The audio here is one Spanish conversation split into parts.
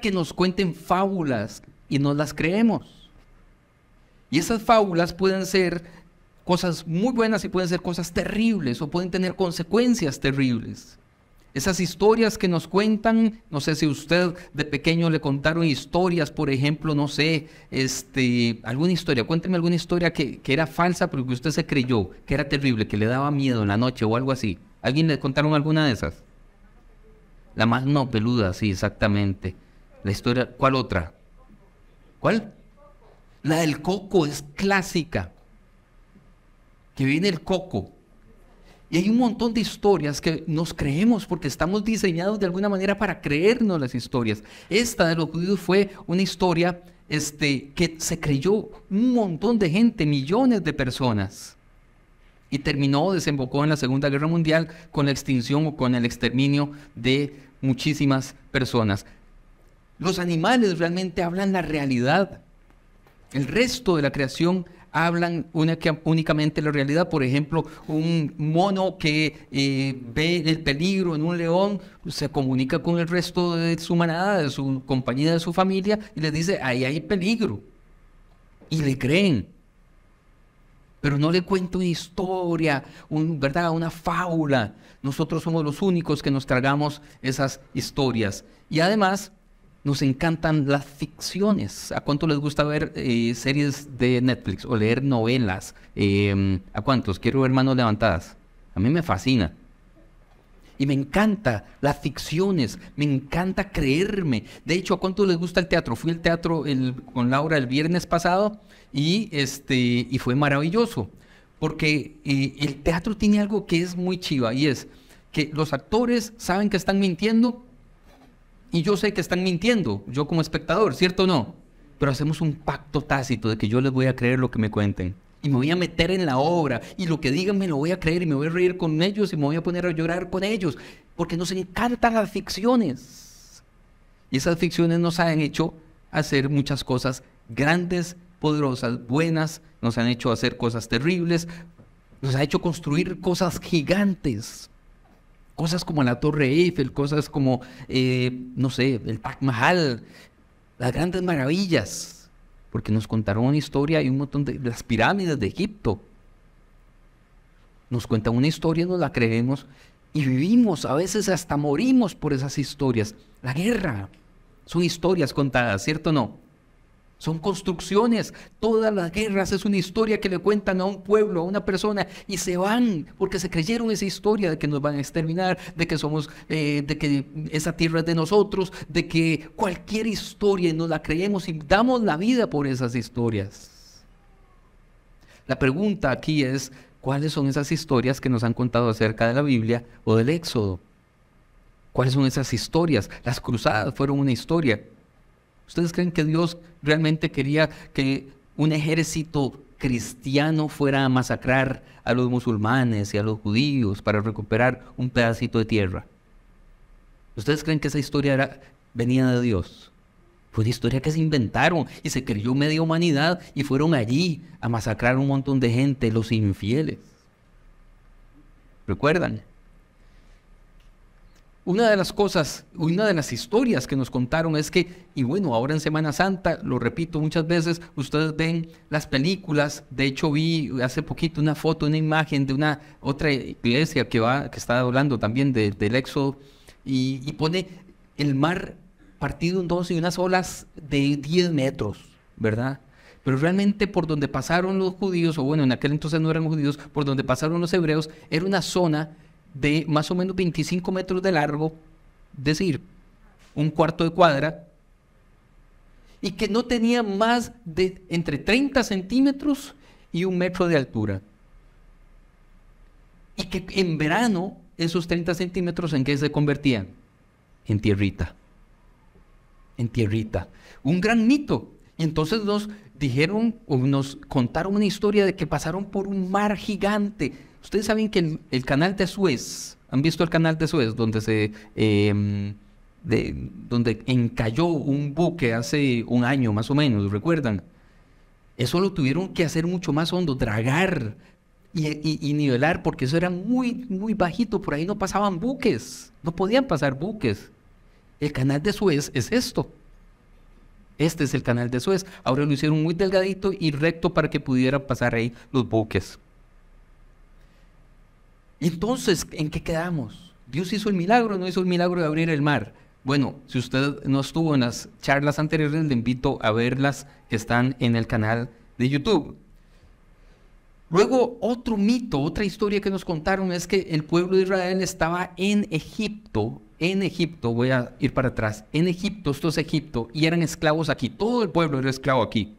que nos cuenten fábulas y nos las creemos. Y esas fábulas pueden ser cosas muy buenas y pueden ser cosas terribles o pueden tener consecuencias terribles. Esas historias que nos cuentan, no sé si usted de pequeño le contaron historias, por ejemplo, no sé, este, alguna historia, cuénteme alguna historia que, que era falsa pero que usted se creyó, que era terrible, que le daba miedo en la noche o algo así. ¿Alguien le contaron alguna de esas? La más no peluda, sí, exactamente. La historia, ¿cuál otra? ¿Cuál? La del coco es clásica. Que viene el coco. Y hay un montón de historias que nos creemos porque estamos diseñados de alguna manera para creernos las historias. Esta de los judíos fue una historia este, que se creyó un montón de gente, millones de personas. Y terminó, desembocó en la Segunda Guerra Mundial con la extinción o con el exterminio de muchísimas personas. Los animales realmente hablan la realidad. El resto de la creación hablan únicamente la realidad. Por ejemplo, un mono que eh, ve el peligro en un león se comunica con el resto de su manada, de su compañía, de su familia y le dice, ahí hay peligro. Y le creen. Pero no le cuento una historia, ¿verdad? una fábula. Nosotros somos los únicos que nos tragamos esas historias. Y además, nos encantan las ficciones. ¿A cuánto les gusta ver eh, series de Netflix o leer novelas? Em, ¿A cuántos? Quiero ver manos levantadas. A mí me fascina. Y me encanta las ficciones, me encanta creerme. De hecho, ¿a cuánto les gusta el teatro? Fui al teatro con Laura el viernes pasado y, este, y fue maravilloso. Porque eh, el teatro tiene algo que es muy chiva y es que los actores saben que están mintiendo, y yo sé que están mintiendo, yo como espectador, ¿cierto o no? Pero hacemos un pacto tácito de que yo les voy a creer lo que me cuenten. Y me voy a meter en la obra. Y lo que digan me lo voy a creer y me voy a reír con ellos y me voy a poner a llorar con ellos. Porque nos encantan las ficciones. Y esas ficciones nos han hecho hacer muchas cosas grandes, poderosas, buenas. Nos han hecho hacer cosas terribles. Nos ha hecho construir cosas gigantes cosas como la Torre Eiffel, cosas como, eh, no sé, el Taj Mahal, las grandes maravillas, porque nos contaron una historia y un montón de las pirámides de Egipto. Nos cuentan una historia, nos la creemos y vivimos, a veces hasta morimos por esas historias. La guerra, son historias contadas, ¿cierto o no? Son construcciones. Todas las guerras es una historia que le cuentan a un pueblo, a una persona, y se van porque se creyeron esa historia de que nos van a exterminar, de que somos, eh, de que esa tierra es de nosotros, de que cualquier historia nos la creemos y damos la vida por esas historias. La pregunta aquí es, ¿cuáles son esas historias que nos han contado acerca de la Biblia o del Éxodo? ¿Cuáles son esas historias? Las cruzadas fueron una historia. ¿Ustedes creen que Dios realmente quería que un ejército cristiano fuera a masacrar a los musulmanes y a los judíos para recuperar un pedacito de tierra? ¿Ustedes creen que esa historia venía de Dios? Fue una historia que se inventaron y se creyó media humanidad y fueron allí a masacrar a un montón de gente, los infieles. ¿Recuerdan? Una de las cosas, una de las historias que nos contaron es que, y bueno, ahora en Semana Santa, lo repito muchas veces, ustedes ven las películas, de hecho vi hace poquito una foto, una imagen de una otra iglesia que va, que está hablando también del Éxodo, y, pone el mar partido en dos y unas olas de 10 metros, ¿verdad? Pero realmente por donde pasaron los judíos, o bueno, en aquel entonces no eran judíos, por donde pasaron los hebreos, era una zona de más o menos 25 metros de largo, es decir, un cuarto de cuadra, y que no tenía más de entre 30 centímetros y un metro de altura. Y que en verano esos 30 centímetros en qué se convertían? En tierrita. En tierrita. Un gran mito. Entonces nos dijeron o nos contaron una historia de que pasaron por un mar gigante Ustedes saben que el, canal de Suez, ¿han visto el canal de Suez donde se... Em, donde encalló un buque hace un año más o menos, ¿recuerdan? Eso lo tuvieron que hacer mucho más hondo, dragar y, nivelar, porque eso era muy, muy bajito, por ahí no pasaban buques, no podían pasar buques. El canal de Suez es esto. Este es el canal de Suez. Ahora lo hicieron muy delgadito y recto para que pudieran pasar ahí los buques entonces, ¿en qué quedamos? Dios hizo el milagro, no hizo el milagro de abrir el mar. Bueno, si usted no estuvo en las charlas anteriores, le invito a verlas que están en el canal de YouTube. Luego, otro mito, otra historia que nos contaron es que el pueblo de Israel estaba en Egipto, en Egipto, voy a ir para atrás, en Egipto, esto es Egipto, y eran esclavos aquí, todo el pueblo era esclavo aquí.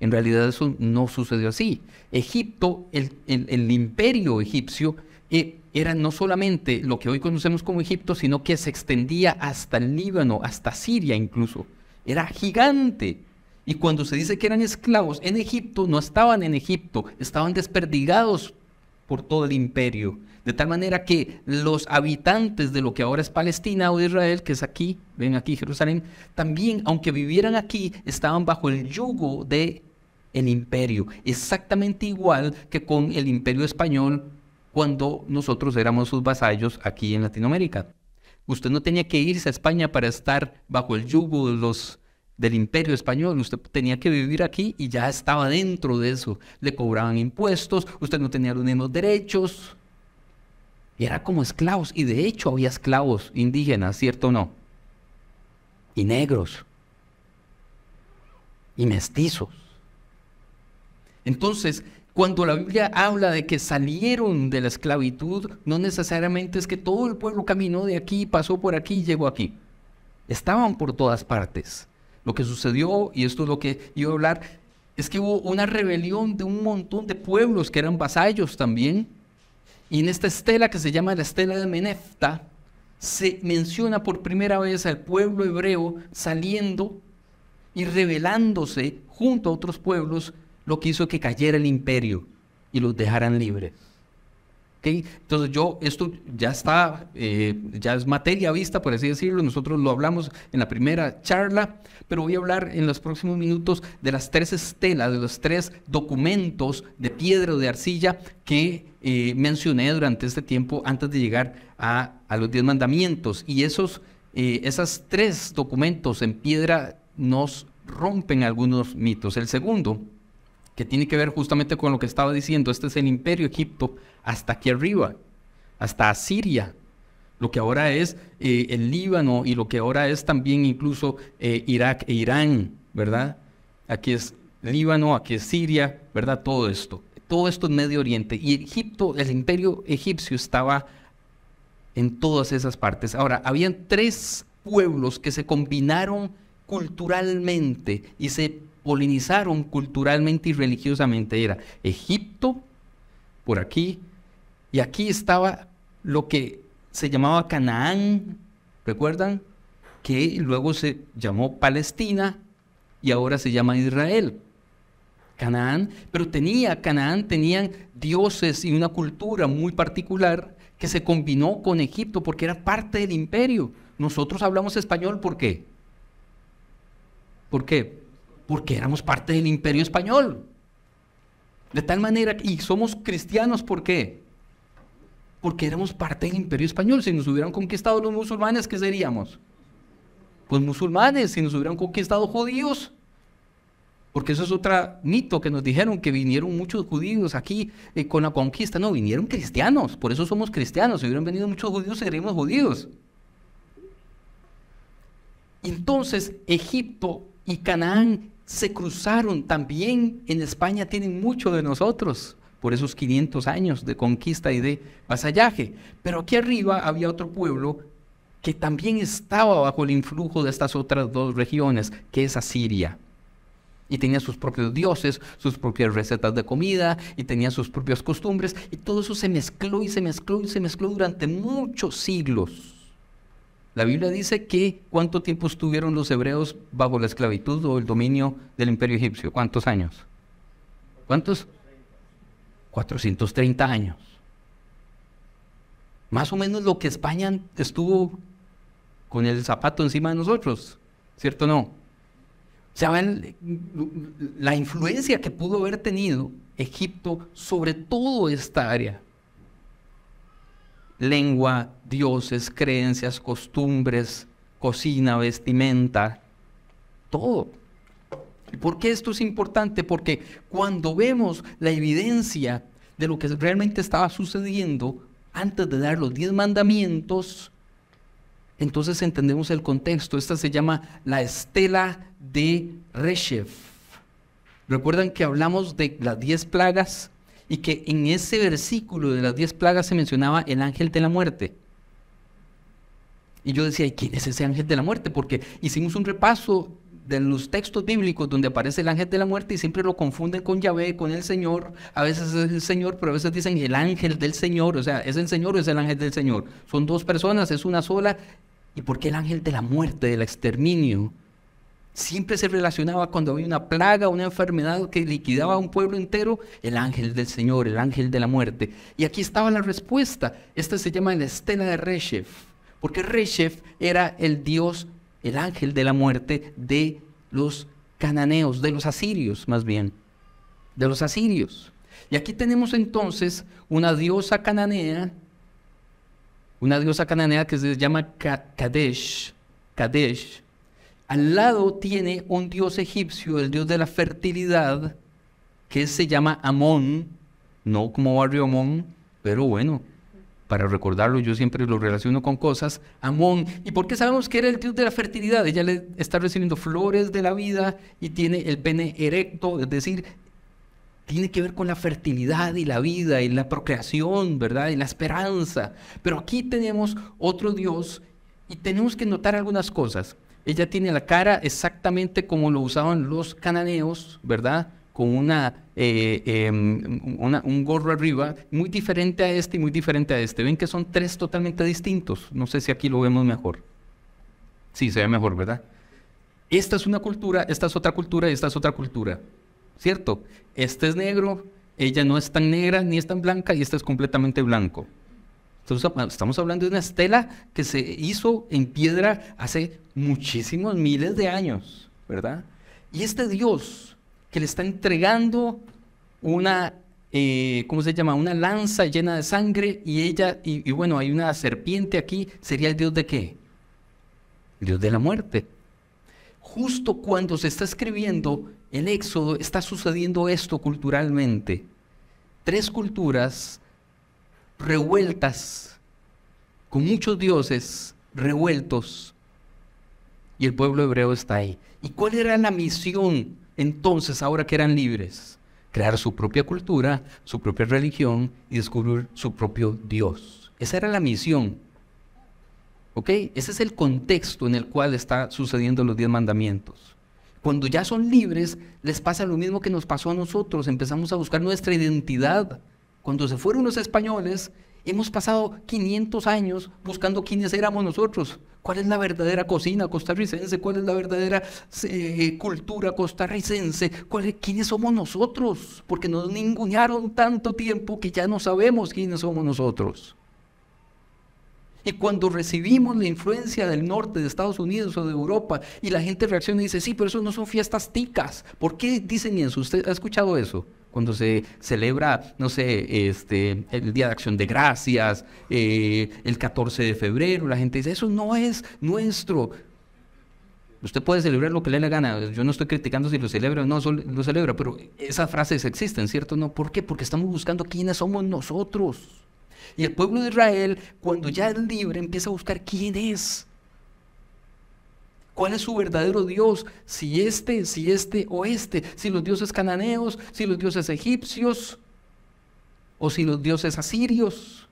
En realidad eso no sucedió así. Egipto, el, el, imperio egipcio, eh, era no solamente lo que hoy conocemos como Egipto, sino que se extendía hasta el Líbano, hasta Siria incluso. Era gigante. Y cuando se dice que eran esclavos en Egipto, no estaban en Egipto, estaban desperdigados por todo el imperio. De tal manera que los habitantes de lo que ahora es Palestina o Israel, que es aquí, ven aquí Jerusalén, también, aunque vivieran aquí, estaban bajo el yugo de el imperio, exactamente igual que con el imperio español cuando nosotros éramos sus vasallos aquí en Latinoamérica. Usted no tenía que irse a España para estar bajo el yugo de los, del imperio español, usted tenía que vivir aquí y ya estaba dentro de eso. Le cobraban impuestos, usted no tenía los mismos derechos. Y era como esclavos, y de hecho había esclavos indígenas, ¿cierto o no? Y negros. Y mestizos. Entonces, cuando la Biblia habla de que salieron de la esclavitud, no necesariamente es que todo el pueblo caminó de aquí, pasó por aquí y llegó aquí. Estaban por todas partes. Lo que sucedió, y esto es lo que iba a hablar, es que hubo una rebelión de un montón de pueblos que eran vasallos también. Y en esta estela que se llama la estela de Menefta, se menciona por primera vez al pueblo hebreo saliendo y rebelándose junto a otros pueblos lo que hizo que cayera el imperio y los dejaran libres. Entonces yo, esto ya está, eh, ya es materia vista, por así decirlo, nosotros lo hablamos en la primera charla, pero voy a hablar en los próximos minutos de las tres estelas, de los tres documentos de piedra o de arcilla que eh, mencioné durante este tiempo antes de llegar a, los diez mandamientos. Y esos, eh, esas tres documentos en piedra nos rompen algunos mitos. El segundo que tiene que ver justamente con lo que estaba diciendo. Este es el imperio Egipto hasta aquí arriba, hasta Siria, lo que ahora es eh, el Líbano y lo que ahora es también incluso eh, Irak e Irán, ¿verdad? Aquí es Líbano, aquí es Siria, ¿verdad? Todo esto. Todo esto en Medio Oriente. Y Egipto, el imperio egipcio estaba en todas esas partes. Ahora, habían tres pueblos que se combinaron culturalmente y se polinizaron culturalmente y religiosamente. Era Egipto, por aquí, y aquí estaba lo que se llamaba Canaán, ¿recuerdan? Que luego se llamó Palestina y ahora se llama Israel. Canaán, pero tenía, Canaán tenían dioses y una cultura muy particular que se combinó con Egipto porque era parte del imperio. Nosotros hablamos español, ¿por qué? ¿Por qué? porque éramos parte del imperio español. De tal manera, y somos cristianos, ¿por qué? Porque éramos parte del imperio español. Si nos hubieran conquistado los musulmanes, ¿qué seríamos? Pues musulmanes, si nos hubieran conquistado judíos. Porque eso es otro mito que nos dijeron que vinieron muchos judíos aquí eh, con la conquista. No, vinieron cristianos, por eso somos cristianos. Si hubieran venido muchos judíos, seríamos judíos. Entonces, Egipto y Canaán se cruzaron también en España, tienen mucho de nosotros por esos 500 años de conquista y de vasallaje. Pero aquí arriba había otro pueblo que también estaba bajo el influjo de estas otras dos regiones, que es Asiria. Y tenía sus propios dioses, sus propias recetas de comida, y tenía sus propias costumbres, y todo eso se mezcló y se mezcló y se mezcló durante muchos siglos. La Biblia dice que cuánto tiempo estuvieron los hebreos bajo la esclavitud o el dominio del imperio egipcio. ¿Cuántos años? ¿Cuántos? 430 años. Más o menos lo que España estuvo con el zapato encima de nosotros, ¿cierto o no? O ¿Saben la influencia que pudo haber tenido Egipto sobre todo esta área? lengua, dioses, creencias, costumbres, cocina, vestimenta, todo. Porque por qué esto es importante? Porque cuando vemos la evidencia de lo que realmente estaba sucediendo antes de dar los diez mandamientos, entonces entendemos el contexto. Esta se llama la estela de reshef. ¿Recuerdan que hablamos de las diez plagas y que en ese versículo de las diez plagas se mencionaba el ángel de la muerte. Y yo decía, ¿y quién es ese ángel de la muerte? Porque hicimos un repaso de los textos bíblicos donde aparece el ángel de la muerte y siempre lo confunden con Yahvé, con el Señor. A veces es el Señor, pero a veces dicen el ángel del Señor. O sea, ¿es el Señor o es el ángel del Señor? Son dos personas, es una sola. ¿Y por qué el ángel de la muerte, del exterminio? siempre se relacionaba cuando había una plaga, una enfermedad que liquidaba a un pueblo entero, el ángel del Señor, el ángel de la muerte. Y aquí estaba la respuesta. Esta se llama la estela de Reshef, porque Reshef era el dios, el ángel de la muerte de los cananeos, de los asirios más bien, de los asirios. Y aquí tenemos entonces una diosa cananea, una diosa cananea que se llama Kadesh, Kadesh, al lado tiene un dios egipcio, el dios de la fertilidad, que se llama Amón, no como barrio Amón, pero bueno, para recordarlo yo siempre lo relaciono con cosas, Amón. ¿Y por qué sabemos que era el dios de la fertilidad? Ella le está recibiendo flores de la vida y tiene el pene erecto, es decir, tiene que ver con la fertilidad y la vida y la procreación, ¿verdad? Y la esperanza. Pero aquí tenemos otro dios y tenemos que notar algunas cosas. Ella tiene la cara exactamente como lo usaban los cananeos, ¿verdad? Con eh, em, una, un gorro arriba, muy diferente a este y muy diferente a este. Ven que son tres totalmente distintos. No sé si aquí lo vemos mejor. Sí, se ve mejor, ¿verdad? Esta es una cultura, esta es otra cultura y esta es otra cultura. ¿Cierto? Este es negro, ella no es tan negra ni es tan blanca y este es completamente blanco. Estamos hablando de una estela que se hizo en piedra hace muchísimos miles de años, ¿verdad? Y este Dios que le está entregando una, eh, ¿cómo se llama? Una lanza llena de sangre y ella, y, y bueno, hay una serpiente aquí, ¿sería el Dios de qué? Dios de la muerte. Justo cuando se está escribiendo el Éxodo, está sucediendo esto culturalmente. Tres culturas revueltas, con muchos dioses revueltos. Y el pueblo hebreo está ahí. ¿Y cuál era la misión entonces, ahora que eran libres? Crear su propia cultura, su propia religión y descubrir su propio Dios. Esa era la misión. ¿Ok? Ese es el contexto en el cual está sucediendo los diez mandamientos. Cuando ya son libres, les pasa lo mismo que nos pasó a nosotros. Empezamos a buscar nuestra identidad cuando se fueron los españoles, hemos pasado 500 años buscando quiénes éramos nosotros, cuál es la verdadera cocina costarricense, cuál es la verdadera eh, cultura costarricense, quiénes somos nosotros, porque nos ningunearon tanto tiempo que ya no sabemos quiénes somos nosotros. Y cuando recibimos la influencia del norte de Estados Unidos o de Europa y la gente reacciona y dice, sí, pero eso no son fiestas ticas, ¿por qué dicen eso? ¿Usted ha escuchado eso? cuando se celebra, no sé, este, el Día de Acción de Gracias, eh, el 14 de febrero, la gente dice, eso no es nuestro. Usted puede celebrar lo que le dé la gana. Yo no estoy criticando si lo celebra o no lo celebra, pero esas frases existen, ¿cierto? No, ¿por qué? Porque estamos buscando quiénes somos nosotros. Y el pueblo de Israel, cuando ya es libre, empieza a buscar quién es. ¿Cuál es su verdadero Dios? Si este, si este o este, si los dioses cananeos, si los dioses egipcios, o si los dioses asirios,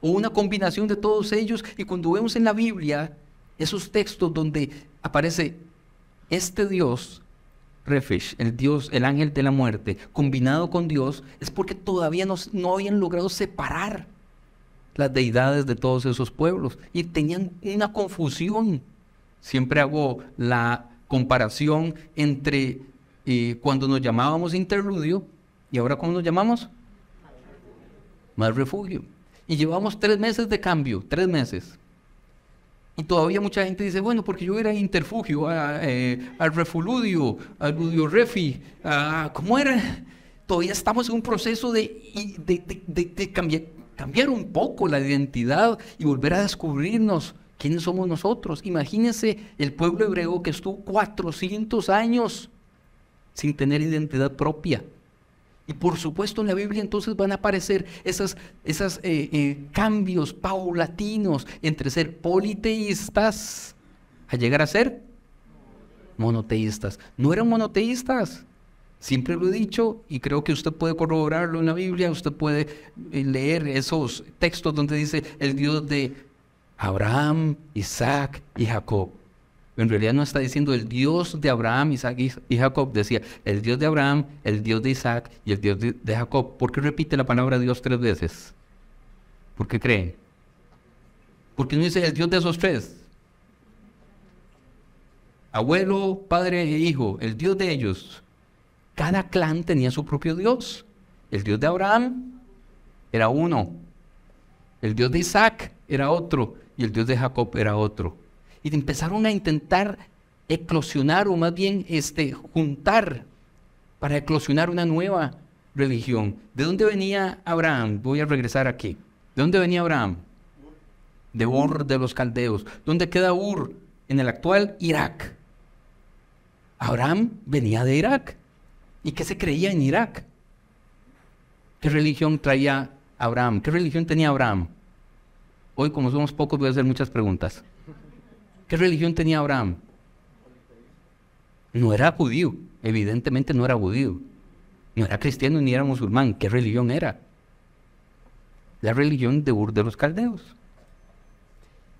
o una combinación de todos ellos. Y cuando vemos en la Biblia esos textos donde aparece este Dios, Refesh, el Dios, el ángel de la muerte, combinado con Dios, es porque todavía no, no habían logrado separar las deidades de todos esos pueblos y tenían una confusión Siempre hago la comparación entre eh, cuando nos llamábamos interludio y ahora cómo nos llamamos más refugio. Y llevamos tres meses de cambio, tres meses. Y todavía mucha gente dice, bueno, porque yo era interfugio, al eh, refuludio, al ludio refi, ¿cómo era? Todavía estamos en un proceso de, de, cambiar, cambiar, un poco la identidad y volver a descubrirnos ¿Quiénes somos nosotros? Imagínense el pueblo hebreo que estuvo 400 años sin tener identidad propia. Y por supuesto en la Biblia entonces van a aparecer esos esas, eh, eh, cambios paulatinos entre ser politeístas a llegar a ser monoteístas. No eran monoteístas. Siempre lo he dicho y creo que usted puede corroborarlo en la Biblia, usted puede eh, leer esos textos donde dice el Dios de Abraham, Isaac y Jacob. En realidad no está diciendo el Dios de Abraham, Isaac y Jacob. Decía el Dios de Abraham, el Dios de Isaac y el Dios de Jacob. ¿Por qué repite la palabra Dios tres veces? ¿Por qué creen? Porque no dice el Dios de esos tres. Abuelo, padre e hijo, el Dios de ellos. Cada clan tenía su propio Dios. El Dios de Abraham era uno. El Dios de Isaac era otro y el Dios de Jacob era otro. Y empezaron a intentar eclosionar o más bien este, juntar para eclosionar una nueva religión. ¿De dónde venía Abraham? Voy a regresar aquí. ¿De dónde venía Abraham? De Ur de los Caldeos. ¿Dónde queda Ur? En el actual Irak. Abraham venía de Irak. ¿Y qué se creía en Irak? ¿Qué religión traía Abraham? ¿Qué religión tenía Abraham? Hoy, como somos pocos, voy a hacer muchas preguntas. ¿Qué religión tenía Abraham? No era judío, evidentemente no era judío. No era cristiano ni era musulmán. ¿Qué religión era? La religión de Ur de los Caldeos.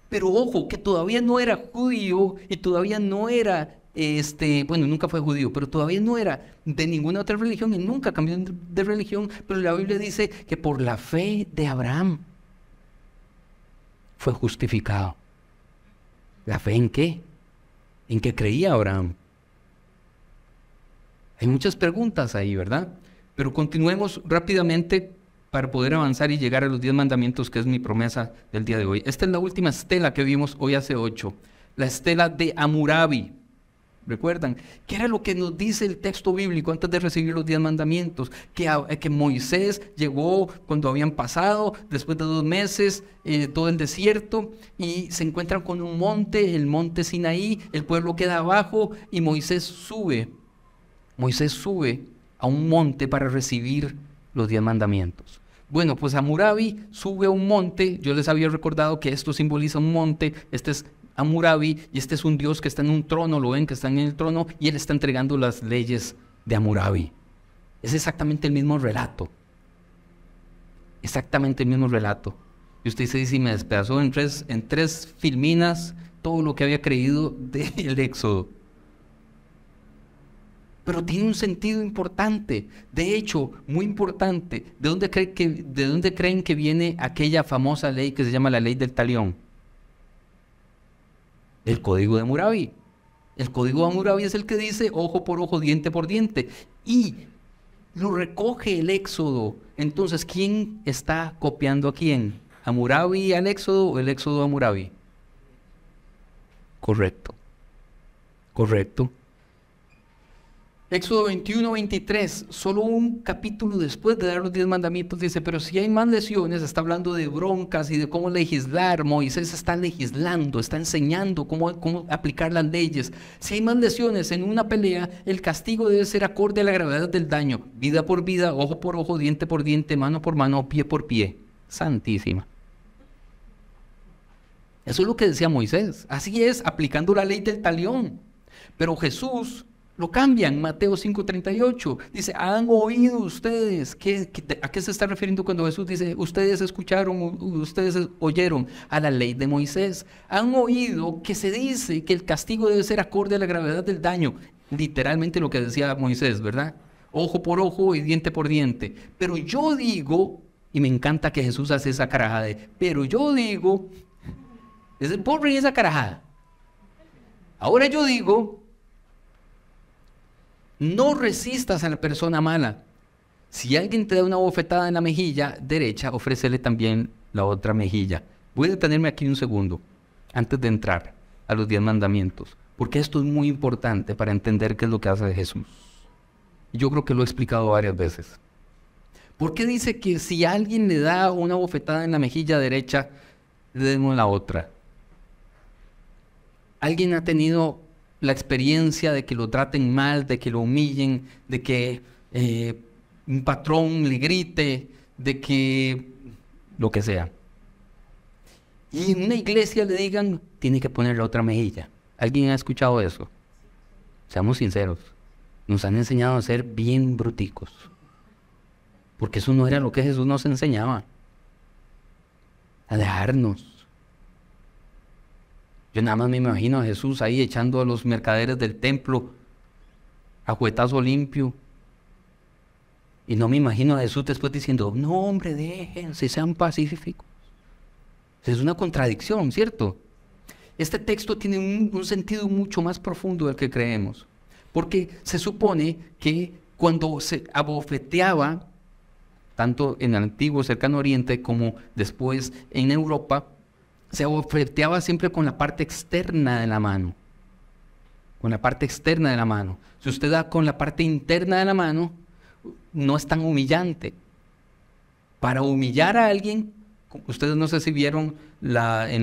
Pero ojo, que todavía no era judío y todavía no era, este, bueno, nunca fue judío, pero todavía no era de ninguna otra religión y nunca cambió de religión. Pero la Biblia dice que por la fe de Abraham fue justificado. ¿La fe en qué? ¿En qué creía Abraham? Hay muchas preguntas ahí, ¿verdad? Pero continuemos rápidamente para poder avanzar y llegar a los diez mandamientos, que es mi promesa del día de hoy. Esta es la última estela que vimos hoy hace ocho, la estela de Amurabi. ¿Recuerdan? ¿Qué era lo que nos dice el texto bíblico antes de recibir los diez mandamientos? Que, eh, que Moisés llegó cuando habían pasado, después de dos meses, eh, todo el desierto, y se encuentran con un monte, el monte Sinaí, el pueblo queda abajo y Moisés sube. Moisés sube a un monte para recibir los diez mandamientos. Bueno, pues Amurabi sube a un monte, yo les había recordado que esto simboliza un monte, este es Amurabi y este es un Dios que está en un trono, lo ven que está en el trono y él está entregando las leyes de Amurabi. Es exactamente el mismo relato. Exactamente el mismo relato. Y usted se dice, y me despedazó en tres, en tres filminas todo lo que había creído del Éxodo. Pero tiene un sentido importante, de hecho, muy importante. ¿De dónde, ¿De dónde creen que viene aquella famosa ley que se llama la ley del talión? El código de Murabi. El código de Murabi es el que dice ojo por ojo, diente por diente. Y lo recoge el Éxodo. Entonces, ¿quién está copiando a quién? ¿A Murabi al Éxodo o el Éxodo a Murabi? Correcto. Correcto. Éxodo 21, 23, solo un capítulo después de dar los diez mandamientos, dice, pero si hay más lesiones, está hablando de broncas y de cómo legislar. Moisés está legislando, está enseñando cómo, cómo aplicar las leyes. Si hay más lesiones en una pelea, el castigo debe ser acorde a la gravedad del daño, vida por vida, ojo por ojo, diente por diente, mano por mano, pie por pie. Santísima. Eso es lo que decía Moisés. Así es, aplicando la ley del talión. Pero Jesús lo cambian, Mateo 5:38. Dice, han oído ustedes. a qué se está refiriendo cuando Jesús dice, ustedes escucharon, ustedes oyeron a la ley de Moisés? Han oído que se dice que el castigo debe ser acorde a la gravedad del daño. Literalmente lo que decía Moisés, ¿verdad? Ojo por ojo y diente por diente. Pero yo digo, y me encanta que Jesús hace esa carajada de, pero yo digo, es el esa carajada. Ahora yo digo, no resistas a la persona mala. Si alguien te da una bofetada en la mejilla derecha, ofrécele también la otra mejilla. Voy a detenerme aquí un segundo, antes de entrar a los diez mandamientos, porque esto es muy importante para entender qué es lo que hace Jesús. Yo creo que lo he explicado varias veces. ¿Por qué dice que si alguien le da una bofetada en la mejilla derecha, le demos la otra? ¿Alguien ha tenido la experiencia de que lo traten mal, de que lo humillen, de que eh, un patrón le grite, de que lo que sea. Y en una iglesia le digan, tiene que ponerle otra mejilla. ¿Alguien ha escuchado eso? Seamos sinceros, nos han enseñado a ser bien bruticos. Porque eso no era lo que Jesús nos enseñaba. A dejarnos yo nada más me imagino a Jesús ahí echando a los mercaderes del templo a juetazo limpio. Y no me imagino a Jesús después diciendo, no hombre, déjense, sean pacíficos. Es una contradicción, ¿cierto? Este texto tiene un, un, sentido mucho más profundo del que creemos, porque se supone que cuando se abofeteaba, tanto en el antiguo cercano oriente como después en Europa, se abofeteaba siempre con la parte externa de la mano. Con la parte externa de la mano. Si usted da con la parte interna de la mano, no es tan humillante. Para humillar a alguien, ustedes no sé si vieron en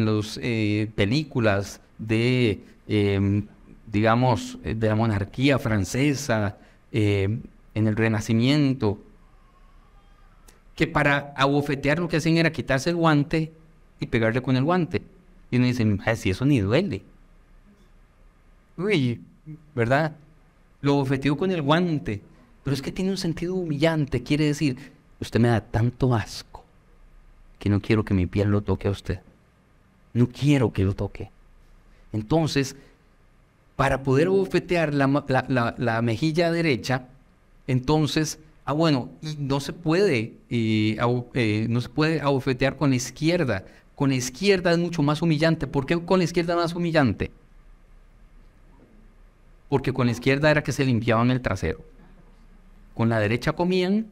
las eh, películas de, em, digamos, de la monarquía francesa, em, en el Renacimiento, que para abofetear lo que hacían era quitarse el guante y pegarle con el guante. Y uno dice, si eso ni duele. Uy, ¿verdad? Lo bofeteó con el guante. Pero es que tiene un sentido humillante. Quiere decir, usted me da tanto asco que no quiero que mi piel lo toque a usted. No quiero que lo toque. Entonces, para poder bofetear la, mejilla derecha, entonces, ah bueno, no se puede, eh, no se puede abofetear con la izquierda, con la izquierda es mucho más humillante. ¿Por qué con la izquierda más humillante? Porque con la izquierda era que se limpiaban el trasero. Con la derecha comían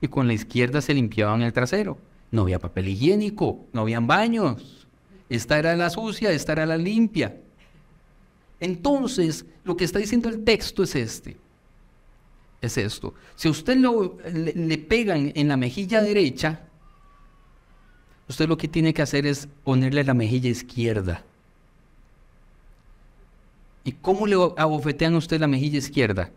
y con la izquierda se limpiaban el trasero. No había papel higiénico, no habían baños. Esta era la sucia, esta era la limpia. Entonces, lo que está diciendo el texto es este. Es esto. Si a usted lo, le pegan en la mejilla derecha, Usted lo que tiene que hacer es ponerle la mejilla izquierda. ¿Y cómo le abofetean a usted la mejilla izquierda?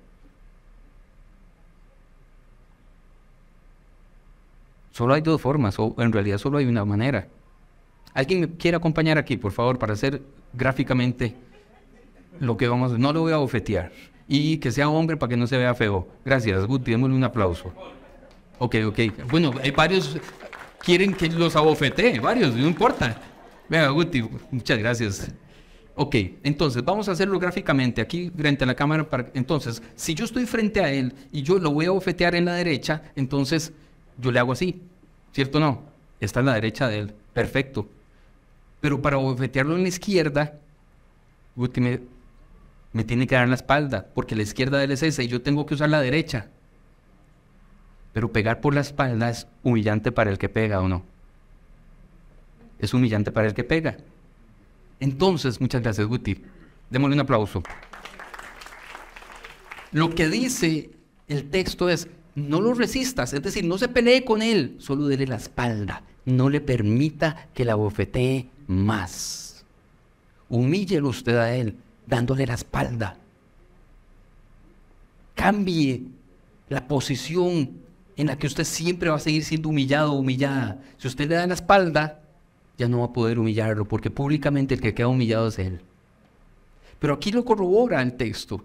Solo hay dos formas, o en realidad solo hay una manera. ¿Alguien me quiere acompañar aquí, por favor, para hacer gráficamente lo que vamos a No lo voy a abofetear. Y que sea hombre para que no se vea feo. Gracias, Guti, démosle un aplauso. Ok, ok. Bueno, hay varios, quieren que los abofetee, varios, no importa. Venga, Guti, muchas gracias. Ok, entonces vamos a hacerlo gráficamente aquí frente a la cámara. entonces, si yo estoy frente a él y yo lo voy a bofetear en la derecha, entonces yo le hago así, ¿cierto o no? Está en la derecha de él, perfecto. Pero para bofetearlo en la izquierda, Guti me, me tiene que dar la espalda, porque la izquierda de él es esa y yo tengo que usar la derecha. Pero pegar por la espalda es humillante para el que pega o no. Es humillante para el que pega. Entonces, muchas gracias, Guti. Démosle un aplauso. Lo que dice el texto es, no lo resistas, es decir, no se pelee con él, solo dele la espalda, no le permita que la bofetee más. Humíllelo usted a él, dándole la espalda. Cambie la posición en la que usted siempre va a seguir siendo humillado o humillada. Si usted le da la espalda, ya no va a poder humillarlo, porque públicamente el que queda humillado es él. Pero aquí lo corrobora el texto.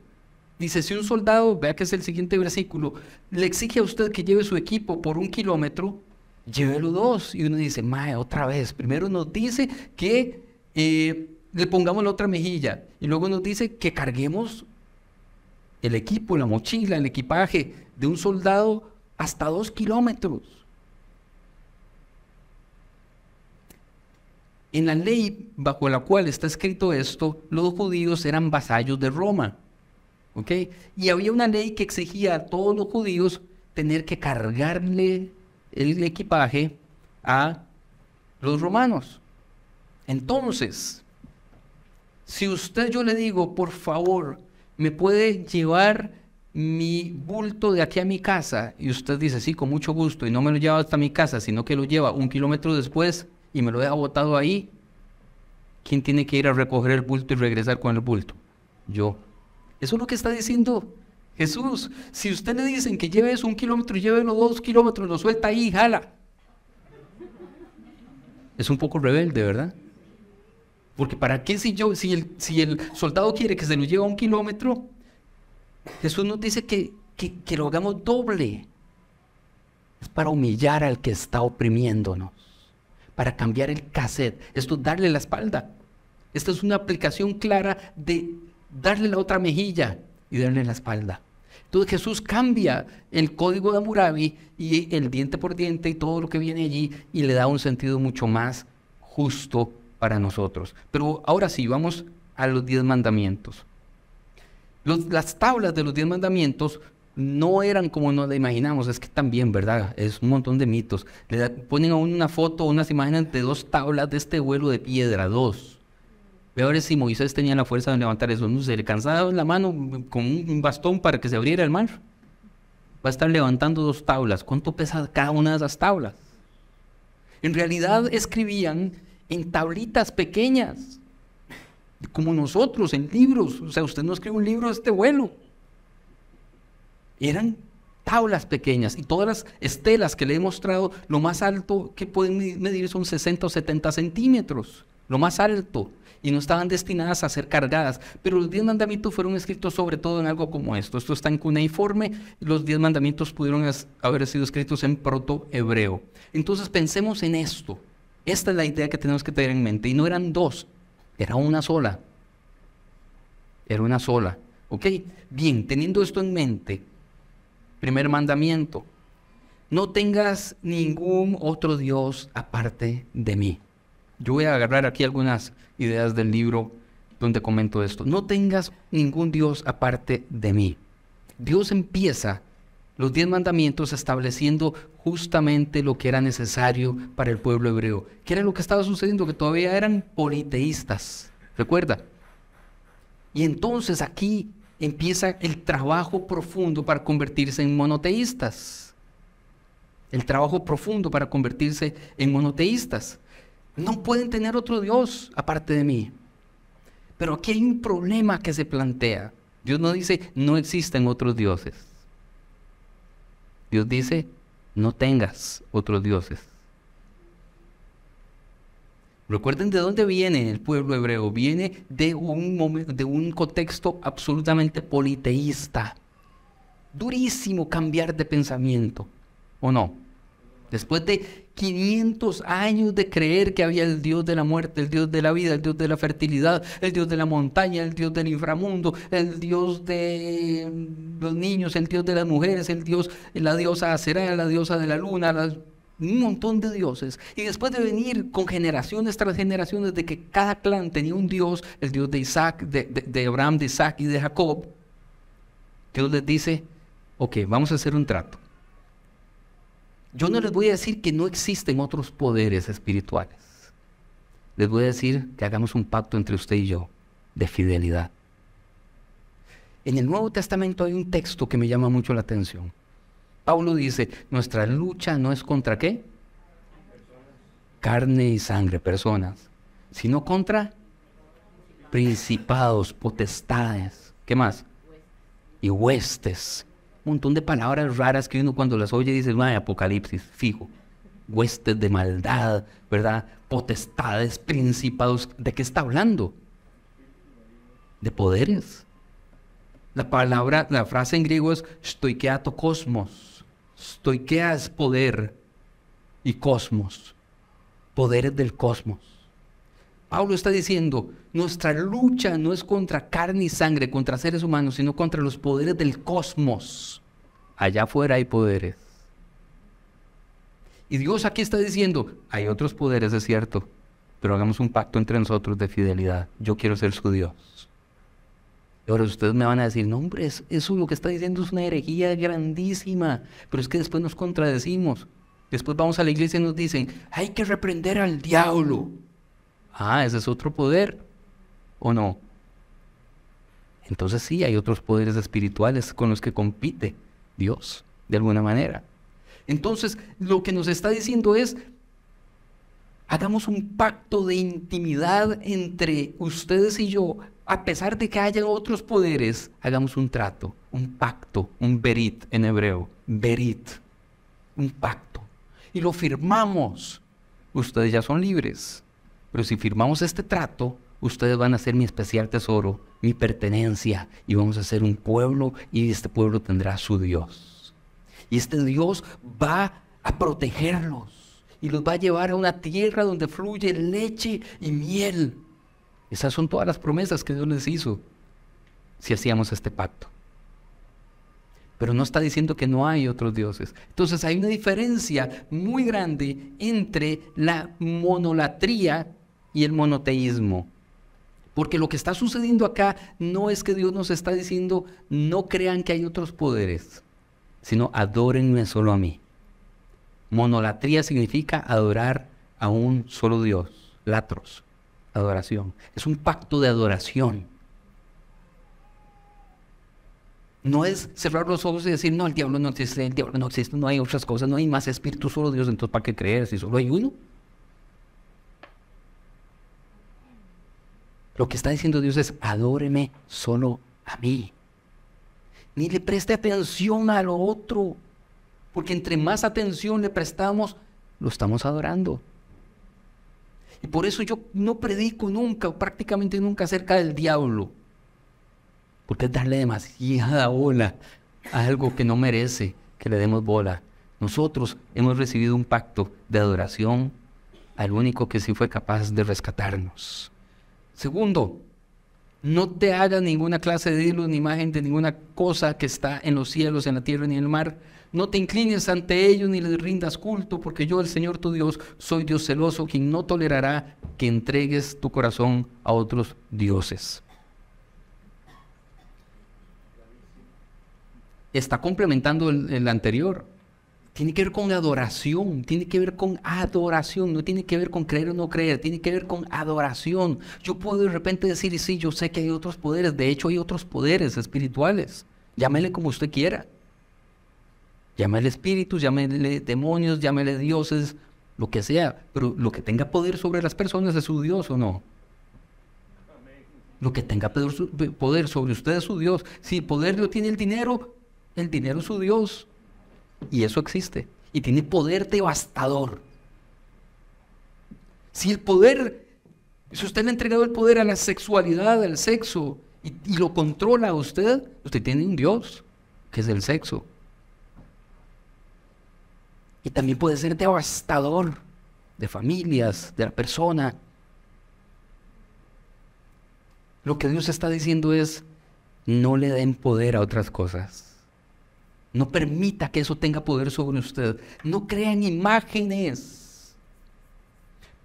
Dice, si un soldado, vea que es el siguiente versículo, le exige a usted que lleve su equipo por un kilómetro, llévelo dos. Y uno dice, mae, otra vez. Primero nos dice que eh, le pongamos la otra mejilla. Y luego nos dice que carguemos el equipo, la mochila, el equipaje de un soldado hasta dos kilómetros. En la ley bajo la cual está escrito esto, los judíos eran vasallos de Roma. Y había una ley que exigía a todos los judíos tener que cargarle el equipaje a los romanos. Entonces, si usted yo le digo, por favor, me puede llevar mi bulto de aquí a mi casa y usted dice, sí, con mucho gusto, y no me lo lleva hasta mi casa, sino que lo lleva un kilómetro después y me lo deja botado ahí, ¿quién tiene que ir a recoger el bulto y regresar con el bulto? Yo. Eso es lo que está diciendo Jesús. Si usted le dicen que lleve eso un kilómetro, llévelo dos kilómetros, lo suelta ahí, jala. Es un poco rebelde, ¿verdad? Porque para qué si yo, si el, si el soldado quiere que se lo lleve un kilómetro, Jesús nos dice que, que, lo hagamos doble. Es para humillar al que está oprimiéndonos, para cambiar el cassette. Esto es darle la espalda. Esta es una aplicación clara de darle la otra mejilla y darle la espalda. Entonces Jesús cambia el código de Hammurabi y el diente por diente y todo lo que viene allí y le da un sentido mucho más justo para nosotros. Pero ahora sí, vamos a los diez mandamientos las tablas de los diez mandamientos no eran como nos la imaginamos, es que también, ¿verdad? Es un montón de mitos. Le ponen a una foto, unas imágenes de dos tablas de este vuelo de piedra, dos. Ve a si Moisés tenía la fuerza de levantar eso. No se le cansaba la mano con un bastón para que se abriera el mar. Va a estar levantando dos tablas. ¿Cuánto pesa cada una de esas tablas? En realidad escribían en tablitas pequeñas como nosotros, en libros. O sea, usted no escribe un libro de este vuelo. Eran tablas pequeñas y todas las estelas que le he mostrado, lo más alto que pueden medir son 60 o 70 centímetros, lo más alto, y no estaban destinadas a ser cargadas. Pero los diez mandamientos fueron escritos sobre todo en algo como esto. Esto está en cuneiforme, los diez mandamientos pudieron haber sido escritos en proto-hebreo. Entonces pensemos en esto. Esta es la idea que tenemos que tener en mente. Y no eran dos, era una sola. Era una sola. ¿Ok? Bien, teniendo esto en mente, primer mandamiento, no tengas ningún otro Dios aparte de mí. Yo voy a agarrar aquí algunas ideas del libro donde comento esto. No tengas ningún Dios aparte de mí. Dios empieza los diez mandamientos estableciendo justamente lo que era necesario para el pueblo hebreo. ¿Qué era lo que estaba sucediendo? Que todavía eran politeístas, recuerda. Y entonces aquí empieza el trabajo profundo para convertirse en monoteístas. El trabajo profundo para convertirse en monoteístas. No pueden tener otro Dios aparte de mí. Pero aquí hay un problema que se plantea. Dios no dice, no existen otros dioses. Dios dice, no tengas otros dioses. Recuerden de dónde viene el pueblo hebreo. Viene de un, de un contexto absolutamente politeísta. Durísimo cambiar de pensamiento, ¿o no? Después de 500 años de creer que había el Dios de la muerte, el Dios de la vida, el Dios de la fertilidad, el Dios de la montaña, el Dios del inframundo, el Dios de los niños, el Dios de las mujeres, el Dios, la diosa acera, la diosa de la luna, un montón de dioses. Y después de venir con generaciones tras generaciones de que cada clan tenía un dios, el dios de Isaac, de, de, Abraham, de Isaac y de Jacob, Dios les dice, ok, vamos a hacer un trato. Yo no les voy a decir que no existen otros poderes espirituales. Les voy a decir que hagamos un pacto entre usted y yo de fidelidad. En el Nuevo Testamento hay un texto que me llama mucho la atención. Pablo dice, nuestra lucha no es contra qué? Carne y sangre, personas, sino contra principados, potestades, ¿qué más? Y huestes montón de palabras raras que uno cuando las oye dice, ¡ay, apocalipsis! Fijo. Huestes de maldad, ¿verdad? Potestades, principados. ¿De qué está hablando? De poderes. La palabra, la frase en griego es stoikeato cosmos. Stoikea es poder y cosmos. Poderes del cosmos. Pablo está diciendo, nuestra lucha no es contra carne y sangre, contra seres humanos, sino contra los poderes del cosmos. Allá afuera hay poderes. Y Dios aquí está diciendo, hay otros poderes, es cierto, pero hagamos un pacto entre nosotros de fidelidad. Yo quiero ser su Dios. Y ahora ustedes me van a decir, no hombre, eso lo que está diciendo es una herejía grandísima, pero es que después nos contradecimos. Después vamos a la iglesia y nos dicen, hay que reprender al diablo. Ah, ese es otro poder, ¿o no? Entonces sí, hay otros poderes espirituales con los que compite Dios, de alguna manera. Entonces, lo que nos está diciendo es, hagamos un pacto de intimidad entre ustedes y yo, a pesar de que haya otros poderes, hagamos un trato, un pacto, un berit en hebreo, berit, un pacto. Y lo firmamos. Ustedes ya son libres. Pero si firmamos este trato, ustedes van a ser mi especial tesoro, mi pertenencia, y vamos a ser un pueblo, y este pueblo tendrá su Dios. Y este Dios va a protegerlos y los va a llevar a una tierra donde fluye leche y miel. Esas son todas las promesas que Dios les hizo si hacíamos este pacto. Pero no está diciendo que no hay otros dioses. Entonces hay una diferencia muy grande entre la monolatría y el monoteísmo. Porque lo que está sucediendo acá no es que Dios nos está diciendo, no crean que hay otros poderes, sino adórenme solo a mí. Monolatría significa adorar a un solo Dios, latros, adoración. Es un pacto de adoración. No es cerrar los ojos y decir, no, el diablo no existe, el diablo no existe, no hay otras cosas, no hay más espíritu, solo Dios, entonces ¿para qué creer si solo hay uno? Lo que está diciendo Dios es, adóreme solo a mí. Ni le preste atención a lo otro, porque entre más atención le prestamos, lo estamos adorando. Y por eso yo no predico nunca, o prácticamente nunca acerca del diablo, porque es darle demasiada bola a algo que no merece que le demos bola. Nosotros hemos recibido un pacto de adoración al único que sí fue capaz de rescatarnos. Segundo, no te hagas ninguna clase de ídolo ni imagen de ninguna cosa que está en los cielos, en la tierra ni en el mar. No te inclines ante ellos ni les rindas culto, porque yo, el Señor tu Dios, soy Dios celoso, quien no tolerará que entregues tu corazón a otros dioses. Está complementando el anterior. Tiene que ver con adoración, tiene que ver con adoración, no tiene que ver con creer o no creer, tiene que ver con adoración. Yo puedo de repente decir, sí, yo sé que hay otros poderes, de hecho hay otros poderes espirituales, llámele como usted quiera. Llámele espíritus, llámele demonios, llámele dioses, lo que sea, pero lo que tenga poder sobre las personas es su Dios o no. Lo que tenga poder sobre usted es su Dios. Si el poder lo tiene el dinero, el dinero es su Dios. Y eso existe. Y tiene poder devastador. Si el poder, si usted le ha entregado el poder a la sexualidad, al sexo, y, lo controla usted, usted tiene un Dios, que es el sexo. Y también puede ser devastador de familias, de la persona. Lo que Dios está diciendo es, no le den poder a otras cosas. No permita que eso tenga poder sobre usted. No crean imágenes.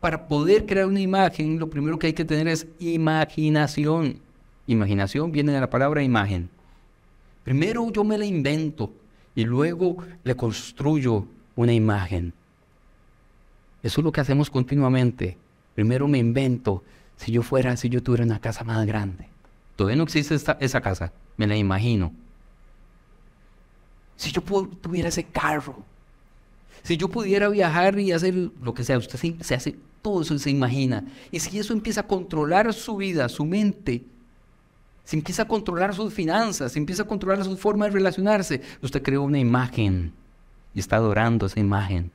Para poder crear una imagen, lo primero que hay que tener es imaginación. Imaginación viene de la palabra imagen. Primero yo me la invento y luego le construyo una imagen. Eso es lo que hacemos continuamente. Primero me invento. Si yo fuera, si yo tuviera una casa más grande. Todavía no existe esa casa, me la imagino. Si yo tuviera ese carro, si yo pudiera viajar y hacer lo que sea, usted se, se hace todo eso se imagina. Y si eso empieza a controlar su vida, su mente, si empieza a controlar sus finanzas, si empieza a controlar su forma de relacionarse, usted creó una imagen y está adorando esa imagen.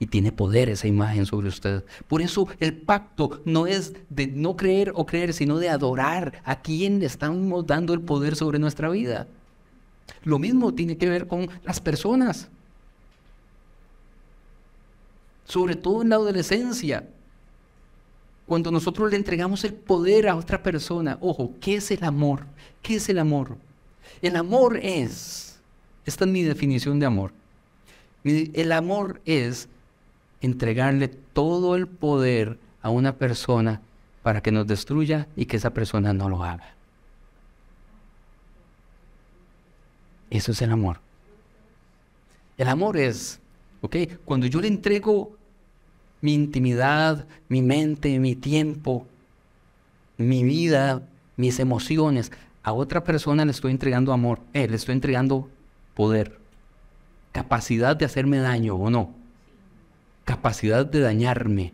Y tiene poder esa imagen sobre usted. Por eso el pacto no es de no creer o creer, sino de adorar a quien le estamos dando el poder sobre nuestra vida. Lo mismo tiene que ver con las personas. Sobre todo en la adolescencia. Cuando nosotros le entregamos el poder a otra persona, ojo, ¿qué es el amor? ¿Qué es el amor? El amor es, esta es mi definición de amor. El amor es entregarle todo el poder a una persona para que nos destruya y que esa persona no lo haga. Eso es el amor. El amor es, ¿ok? Cuando yo le entrego mi intimidad, mi mente, mi tiempo, mi vida, mis emociones, a otra persona le estoy entregando amor, eh, le estoy entregando poder, capacidad de hacerme daño o no, capacidad de dañarme.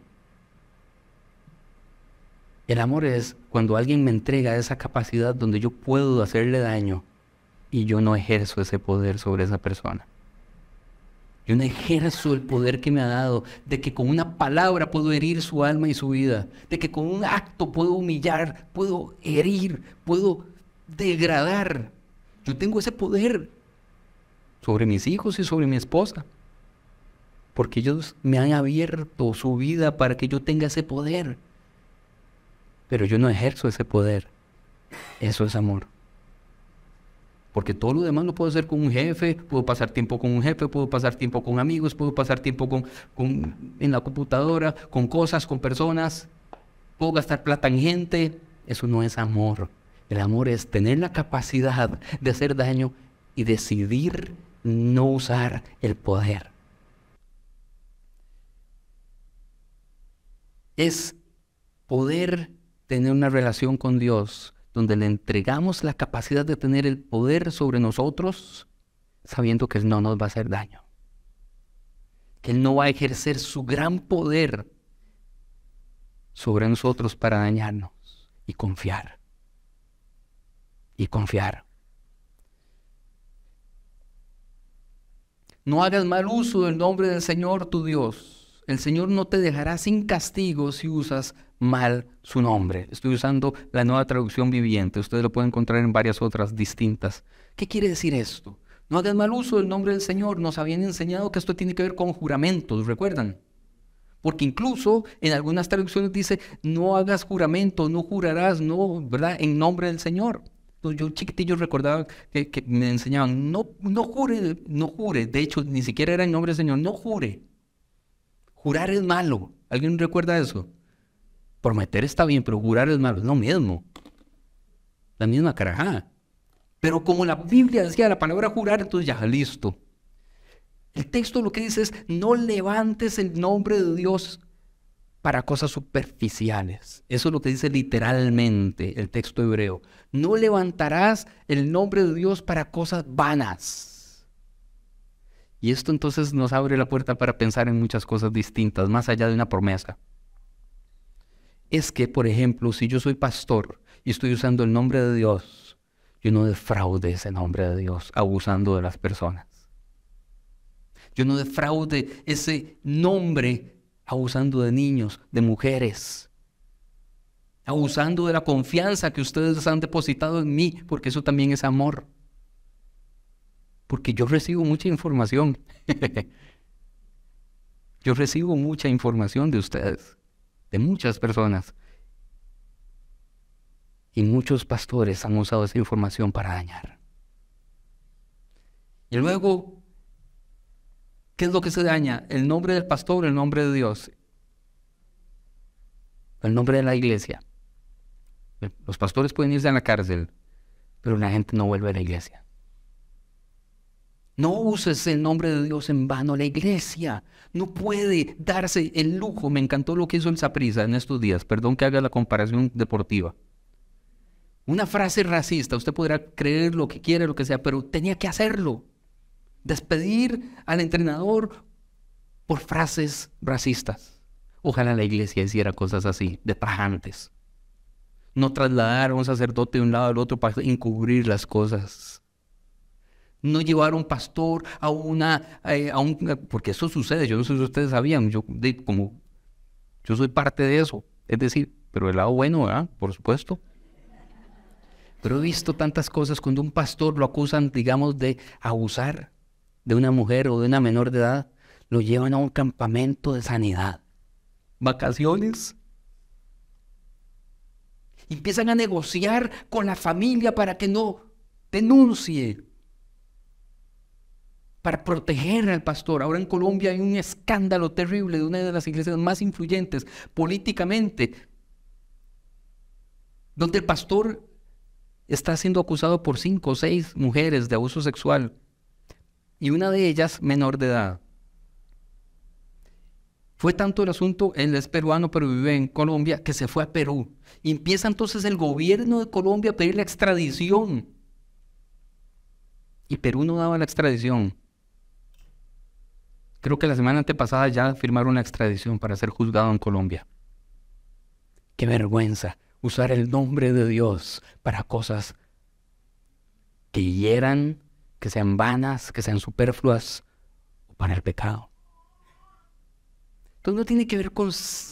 El amor es cuando alguien me entrega esa capacidad donde yo puedo hacerle daño y yo no ejerzo ese poder sobre esa persona. Yo no ejerzo el poder que me ha dado de que con una palabra puedo herir su alma y su vida, de que con un acto puedo humillar, puedo herir, puedo degradar. Yo tengo ese poder sobre mis hijos y sobre mi esposa, porque ellos me han abierto su vida para que yo tenga ese poder. Pero yo no ejerzo ese poder. Eso es amor. Porque todo lo demás lo puedo hacer con un jefe, puedo pasar tiempo con un jefe, puedo pasar tiempo con amigos, puedo pasar tiempo en la computadora, con cosas, con personas, puedo gastar plata en gente. Eso no es amor. El amor es tener la capacidad de hacer daño y decidir no usar el poder. Es poder tener una relación con Dios donde le entregamos la capacidad de tener el poder sobre nosotros, sabiendo que Él no nos va a hacer daño, que Él no va a ejercer su gran poder sobre nosotros para dañarnos y confiar, y confiar. No hagas mal uso del nombre del Señor tu Dios. El Señor no te dejará sin castigo si usas mal su nombre. Estoy usando la nueva traducción viviente. Ustedes lo pueden encontrar en varias otras distintas. ¿Qué quiere decir esto? No hagan mal uso del nombre del Señor. Nos habían enseñado que esto tiene que ver con juramentos, ¿recuerdan? Porque incluso en algunas traducciones dice, no hagas juramento, no jurarás, no, ¿verdad? En nombre del Señor. Yo chiquitillo recordaba que, que, me enseñaban, no, no jure, no jure. De hecho, ni siquiera era en nombre del Señor, no jure. Jurar es malo. ¿Alguien recuerda eso? Prometer está bien, pero jurar es malo. Es lo mismo. La misma caraja. Pero como la Biblia decía la palabra jurar, entonces ya listo. El texto lo que dice es, no levantes el nombre de Dios para cosas superficiales. Eso es lo que dice literalmente el texto hebreo. No levantarás el nombre de Dios para cosas vanas. Y esto entonces nos abre la puerta para pensar en muchas cosas distintas, más allá de una promesa es que, por ejemplo, si yo soy pastor y estoy usando el nombre de Dios, yo no defraude ese nombre de Dios abusando de las personas. Yo no defraude ese nombre abusando de niños, de mujeres, abusando de la confianza que ustedes han depositado en mí, porque eso también es amor. Porque yo recibo mucha información. yo recibo mucha información de ustedes de muchas personas. Y muchos pastores han usado esa información para dañar. Y luego, ¿qué es lo que se daña? El nombre del pastor, el nombre de Dios, el nombre de la iglesia. Los pastores pueden irse a la cárcel, pero la gente no vuelve a la iglesia. No uses el nombre de Dios en vano. La iglesia no puede darse el lujo. Me encantó lo que hizo el Saprisa en estos días. Perdón que haga la comparación deportiva. Una frase racista, usted podrá creer lo que quiera, lo que sea, pero tenía que hacerlo. Despedir al entrenador por frases racistas. Ojalá la iglesia hiciera cosas así, de tajantes. No trasladar a un sacerdote de un lado al otro para encubrir las cosas no llevar a un pastor a una, eh, porque eso sucede, yo no sé si ustedes sabían, yo como, yo soy parte de eso, es decir, pero el lado bueno, ¿verdad? Por supuesto. Pero he visto tantas cosas cuando un pastor lo acusan, digamos, de abusar de una mujer o de una menor de edad, lo llevan a un campamento de sanidad. Vacaciones. Empiezan a negociar con la familia para que no denuncie para proteger al pastor. Ahora en Colombia hay un escándalo terrible de una de las iglesias más influyentes políticamente, donde el pastor está siendo acusado por cinco o seis mujeres de abuso sexual y una de ellas menor de edad. Fue tanto el asunto, él es peruano pero vive en Colombia, que se fue a Perú. Y empieza entonces el gobierno de Colombia a pedir la extradición. Y Perú no daba la extradición. Creo que la semana antepasada ya firmaron una extradición para ser juzgado en Colombia. Qué vergüenza usar el nombre de Dios para cosas que hieran, que sean vanas, que sean superfluas, o para el pecado. Entonces no tiene que ver con,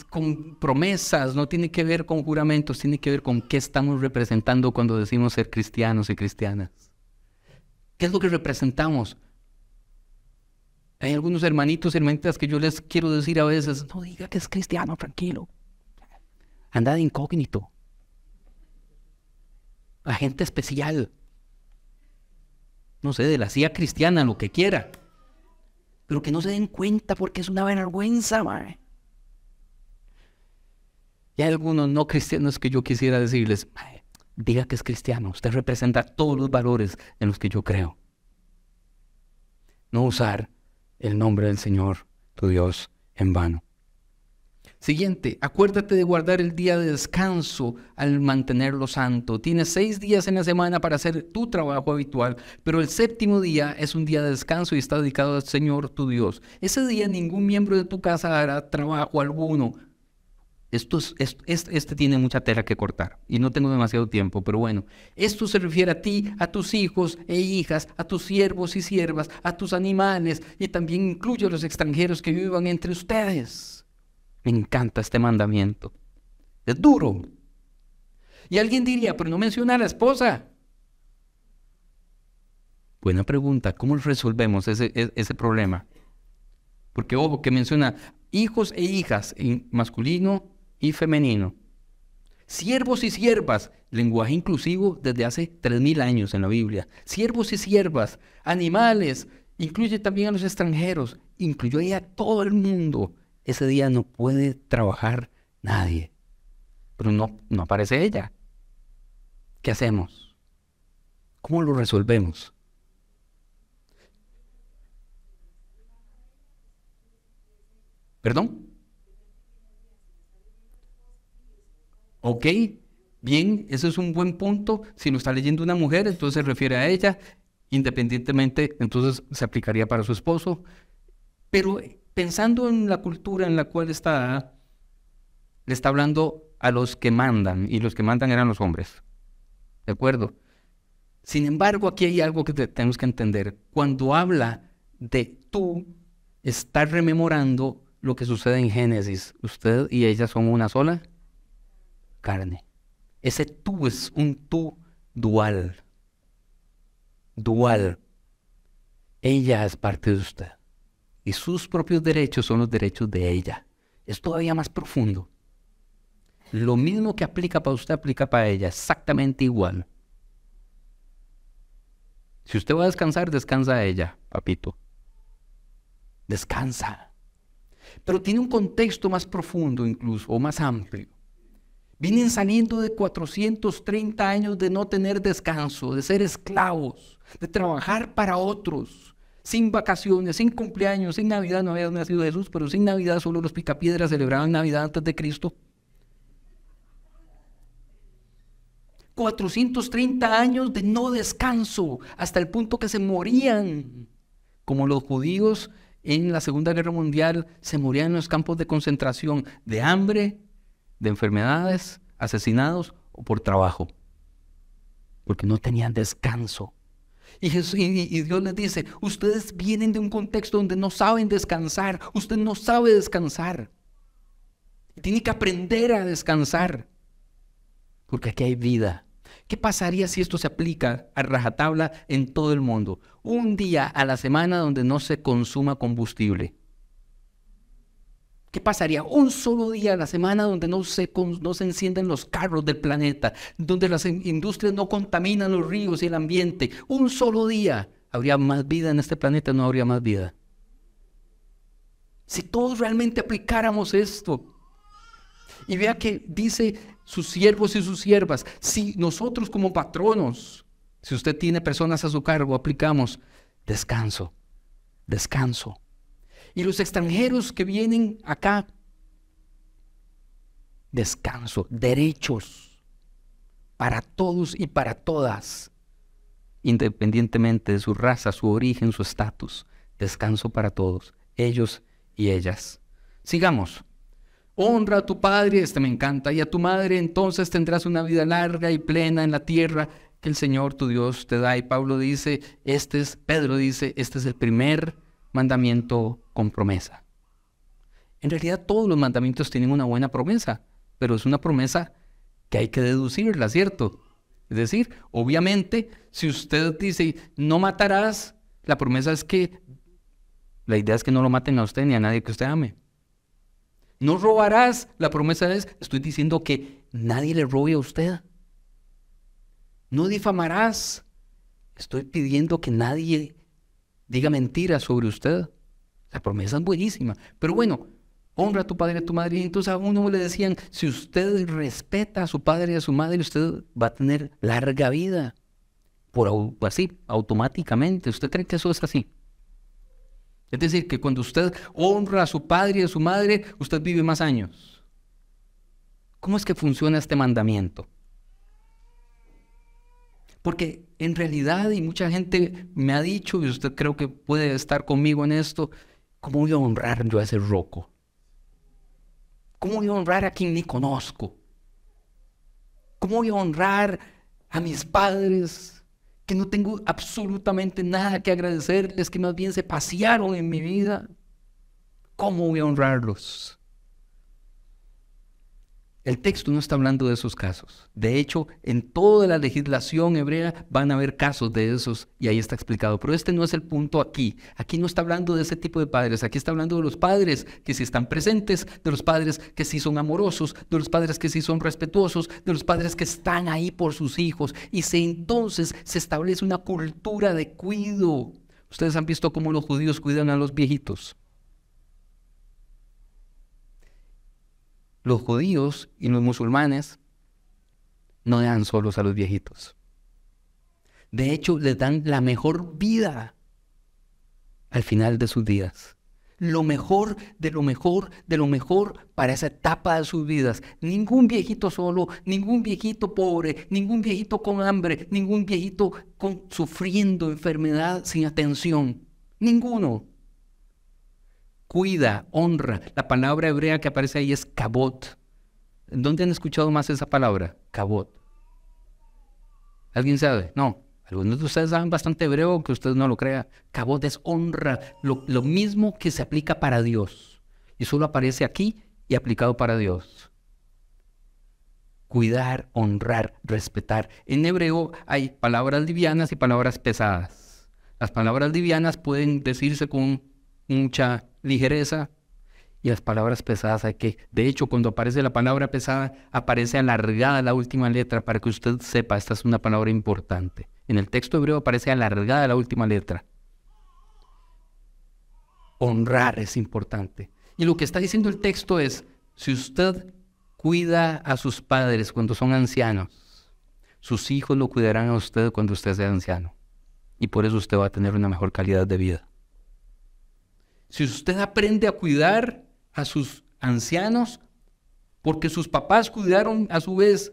con, promesas, no tiene que ver con juramentos, tiene que ver con qué estamos representando cuando decimos ser cristianos y cristianas. ¿Qué es lo que representamos? Hay algunos hermanitos, y hermanitas que yo les quiero decir a veces, no diga que es cristiano, tranquilo. Anda de incógnito. Agente especial. No sé, de la CIA cristiana, lo que quiera. Pero que no se den cuenta porque es una vergüenza, madre. Y hay algunos no cristianos que yo quisiera decirles, diga que es cristiano, usted representa todos los valores en los que yo creo. No usar el nombre del Señor, tu Dios, en vano. Siguiente, acuérdate de guardar el día de descanso al mantenerlo santo. Tienes seis días en la semana para hacer tu trabajo habitual, pero el séptimo día es un día de descanso y está dedicado al Señor tu Dios. Ese día ningún miembro de tu casa hará trabajo alguno, esto este, tiene mucha tela que cortar y no tengo demasiado tiempo, pero bueno, esto se refiere a ti, a tus hijos e hijas, a tus siervos y siervas, a tus animales y también incluye a los extranjeros que vivan entre ustedes. Me encanta este mandamiento. Es duro. Y alguien diría, pero no menciona a la esposa. Buena pregunta, ¿cómo resolvemos ese, e, ese problema? Porque ojo que menciona hijos e hijas en masculino y femenino. Siervos y siervas, lenguaje inclusivo desde hace 3.000 años en la Biblia. Siervos y siervas, animales, incluye también a los extranjeros, incluyó ahí a todo el mundo. Ese día no puede trabajar nadie. Pero no, no aparece ella. ¿Qué hacemos? ¿Cómo lo resolvemos? ¿Perdón? Ok, bien, ese es un buen punto. Si lo está leyendo una mujer, entonces se refiere a ella, independientemente, entonces se aplicaría para su esposo. Pero eh, pensando en la cultura en la cual está, le está hablando a los que mandan, y los que mandan eran los hombres. ¿De acuerdo? Sin embargo, aquí hay algo que tenemos que entender. Cuando habla de tú, está rememorando lo que sucede en Génesis. Usted y ella son una sola carne. Ese tú es un tú dual. Dual. Ella es parte de usted. Y sus propios derechos son los derechos de ella. Es todavía más profundo. Lo mismo que aplica para usted, aplica para ella. Exactamente igual. Si usted va a descansar, descansa ella, papito. Descansa. Pero tiene un contexto más profundo incluso, o más amplio. Vienen saliendo de 430 años de no tener descanso, de ser esclavos, de trabajar para otros, sin vacaciones, sin cumpleaños, sin Navidad. No había nacido Jesús, pero sin Navidad solo los picapiedras celebraban Navidad antes de Cristo. 430 años de no descanso, hasta el punto que se morían, como los judíos en la Segunda Guerra Mundial se morían en los campos de concentración de hambre, de enfermedades, asesinados o por trabajo. Porque no tenían descanso. Y, y, Dios les dice, ustedes vienen de un contexto donde no saben descansar, usted no sabe descansar. Tiene que aprender a descansar, porque aquí hay vida. ¿Qué pasaría si esto se aplica a rajatabla en todo el mundo? Un día a la semana donde no se consuma combustible. ¿Qué pasaría? Un solo día a la semana donde no se, encienden los carros del planeta, donde las industrias no contaminan los ríos y el ambiente. Un solo día. ¿Habría más vida en este planeta? No habría más vida. Si todos realmente aplicáramos esto. Y vea que dice sus siervos y sus siervas, si nosotros como patronos, si usted tiene personas a su cargo, aplicamos descanso, descanso, y los extranjeros que vienen acá. Descanso, derechos para todos y para todas, independientemente de su raza, su origen, su estatus. Descanso para todos, ellos y ellas. Sigamos. Honra a tu padre, este me encanta, y a tu madre, entonces tendrás una vida larga y plena en la tierra que el Señor tu Dios te da. Y Pablo dice, este es, Pedro dice, este es el primer mandamiento promesa. En realidad todos los mandamientos tienen una buena promesa, pero es una promesa que hay que deducirla, ¿cierto? Es decir, obviamente, si usted dice, no matarás, la promesa es que la idea es que no lo maten a usted ni a nadie que usted ame. No robarás, la promesa es, estoy diciendo que nadie le robe a usted. No difamarás, estoy pidiendo que nadie diga mentiras sobre usted. La promesa es buenísima. Pero bueno, honra a tu padre y a tu madre. Y entonces a uno le decían, si usted respeta a su padre y a su madre, usted va a tener larga vida. Por así, automáticamente. ¿Usted cree que eso es así? Es decir, que cuando usted honra a su padre y a su madre, usted vive más años. ¿Cómo es que funciona este mandamiento? Porque en realidad, y mucha gente me ha dicho, y usted creo que puede estar conmigo en esto, ¿Cómo voy a honrar yo a ese roco? ¿Cómo voy a honrar a quien ni conozco? ¿Cómo voy a honrar a mis padres que no tengo absolutamente nada que agradecerles, que más bien se pasearon en mi vida? ¿Cómo voy a honrarlos? El texto no está hablando de esos casos. De hecho, en toda la legislación hebrea van a haber casos de esos y ahí está explicado. Pero este no es el punto aquí. Aquí no está hablando de ese tipo de padres. Aquí está hablando de los padres que sí están presentes, de los padres que sí son amorosos, de los padres que sí son respetuosos, de los padres que están ahí por sus hijos. Y se, entonces se establece una cultura de cuido. Ustedes han visto cómo los judíos cuidan a los viejitos. los judíos y los musulmanes no dan solos a los viejitos. De hecho, les dan la mejor vida al final de sus días. Lo mejor de lo mejor de lo mejor para esa etapa de sus vidas. Ningún viejito solo, ningún viejito pobre, ningún viejito con hambre, ningún viejito con, sufriendo enfermedad sin atención. Ninguno cuida, honra. La palabra hebrea que aparece ahí es cabot. ¿Dónde han escuchado más esa palabra? Cabot. ¿Alguien sabe? No. Algunos de ustedes saben bastante hebreo, que ustedes no lo crean. Cabot es honra, lo, lo mismo que se aplica para Dios. Y solo aparece aquí y aplicado para Dios. Cuidar, honrar, respetar. En hebreo hay palabras livianas y palabras pesadas. Las palabras livianas pueden decirse con mucha ligereza y las palabras pesadas hay que, de hecho, cuando aparece la palabra pesada, aparece alargada la última letra para que usted sepa, esta es una palabra importante. En el texto hebreo aparece alargada la última letra. Honrar es importante. Y lo que está diciendo el texto es, si usted cuida a sus padres cuando son ancianos, sus hijos lo cuidarán a usted cuando usted sea anciano. Y por eso usted va a tener una mejor calidad de vida. Si usted aprende a cuidar a sus ancianos, porque sus papás cuidaron a su vez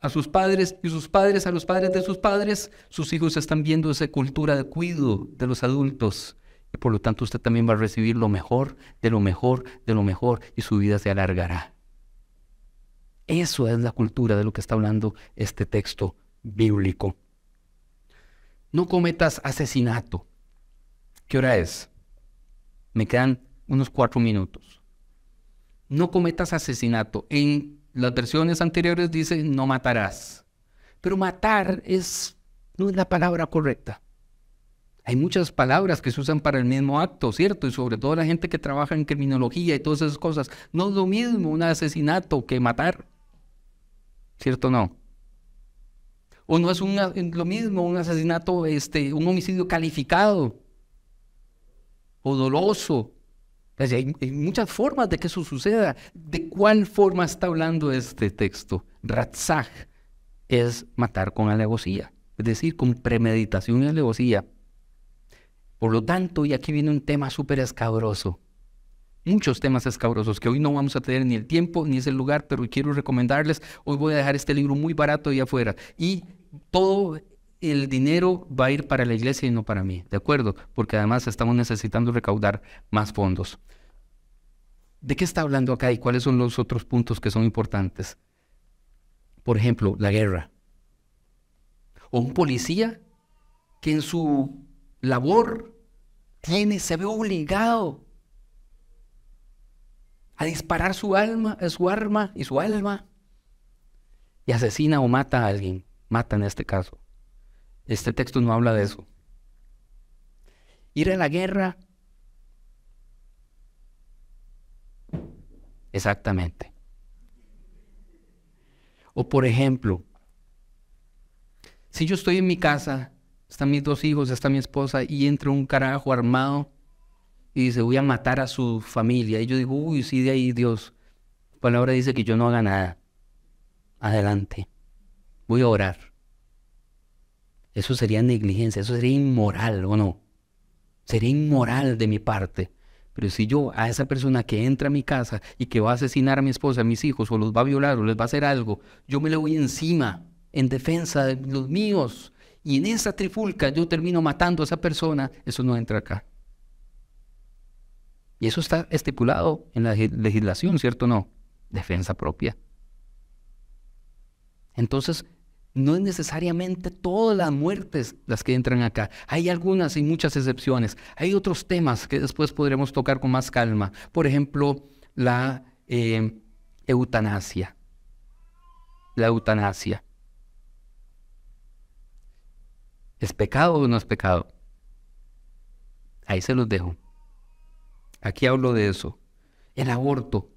a sus padres y sus padres a los padres de sus padres, sus hijos están viendo esa cultura de cuidado de los adultos. Y por lo tanto usted también va a recibir lo mejor, de lo mejor, de lo mejor, y su vida se alargará. Eso es la cultura de lo que está hablando este texto bíblico. No cometas asesinato. ¿Qué hora es? Me quedan unos cuatro minutos. No cometas asesinato. En las versiones anteriores dice no matarás. Pero matar es, no es la palabra correcta. Hay muchas palabras que se usan para el mismo acto, ¿cierto? Y sobre todo la gente que trabaja en criminología y todas esas cosas. No es lo mismo un asesinato que matar. ¿Cierto o no? O no es lo mismo un asesinato, este, un homicidio calificado o doloso. Hay, muchas formas de que eso suceda. ¿De cuál forma está hablando este texto? Ratzach es matar con alevosía, es decir, con premeditación y alevosía. Por lo tanto, y aquí viene un tema súper escabroso, muchos temas escabrosos que hoy no vamos a tener ni el tiempo ni es el lugar, pero quiero recomendarles, hoy voy a dejar este libro muy barato ahí afuera. Y todo el dinero va a ir para la iglesia y no para mí, ¿de acuerdo? Porque además estamos necesitando recaudar más fondos. ¿De qué está hablando acá y cuáles son los otros puntos que son importantes? Por ejemplo, la guerra. O un policía que en su labor tiene, se ve obligado a disparar su alma, eh, su arma y su alma y asesina o mata a alguien. Mata en este caso. Este texto no habla de eso. Ir a la guerra. Exactamente. O por ejemplo, si yo estoy en mi casa, están mis dos hijos, está mi esposa, y entra un carajo armado y dice, voy a matar a su familia. Y yo digo, uy, sí, de ahí Dios. palabra dice que yo no haga nada. Adelante. Voy a orar eso sería negligencia, eso sería inmoral, ¿o no? Sería inmoral de mi parte. Pero si yo a esa persona que entra a mi casa y que va a asesinar a mi esposa, a mis hijos, o los va a violar, o les va a hacer algo, yo me le voy encima en defensa de los míos. Y en esa trifulca yo termino matando a esa persona, eso no entra acá. Y eso está estipulado en la legislación, ¿cierto o no? Defensa propia. Entonces, no es necesariamente todas las muertes las que entran acá. Hay algunas y muchas excepciones. Hay otros temas que después podremos tocar con más calma. Por ejemplo, la em, eutanasia. La eutanasia. ¿Es pecado o no es pecado? Ahí se los dejo. Aquí hablo de eso. El aborto.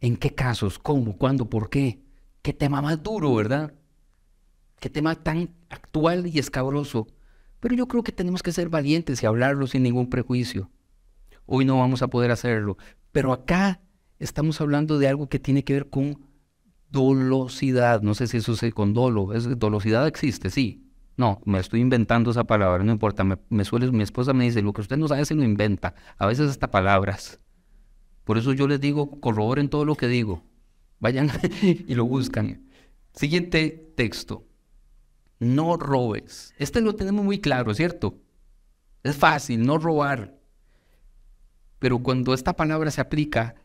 ¿En qué casos? ¿Cómo? ¿Cuándo? ¿Por qué? ¿Qué tema más duro, verdad? Qué tema tan actual y escabroso. Pero yo creo que tenemos que ser valientes y hablarlo sin ningún prejuicio. Hoy no vamos a poder hacerlo. Pero acá estamos hablando de algo que tiene que ver con dolosidad. No sé si eso se con dolo. dolosidad existe, sí. No, me estoy inventando esa palabra, no importa. Me, mi esposa me dice, lo que usted no sabe se lo inventa. A veces hasta palabras. Por eso yo les digo, corroboren todo lo que digo. Vayan y lo buscan. Siguiente texto no robes. Este lo tenemos muy claro, ¿cierto? Es fácil no robar. Pero cuando esta palabra se aplica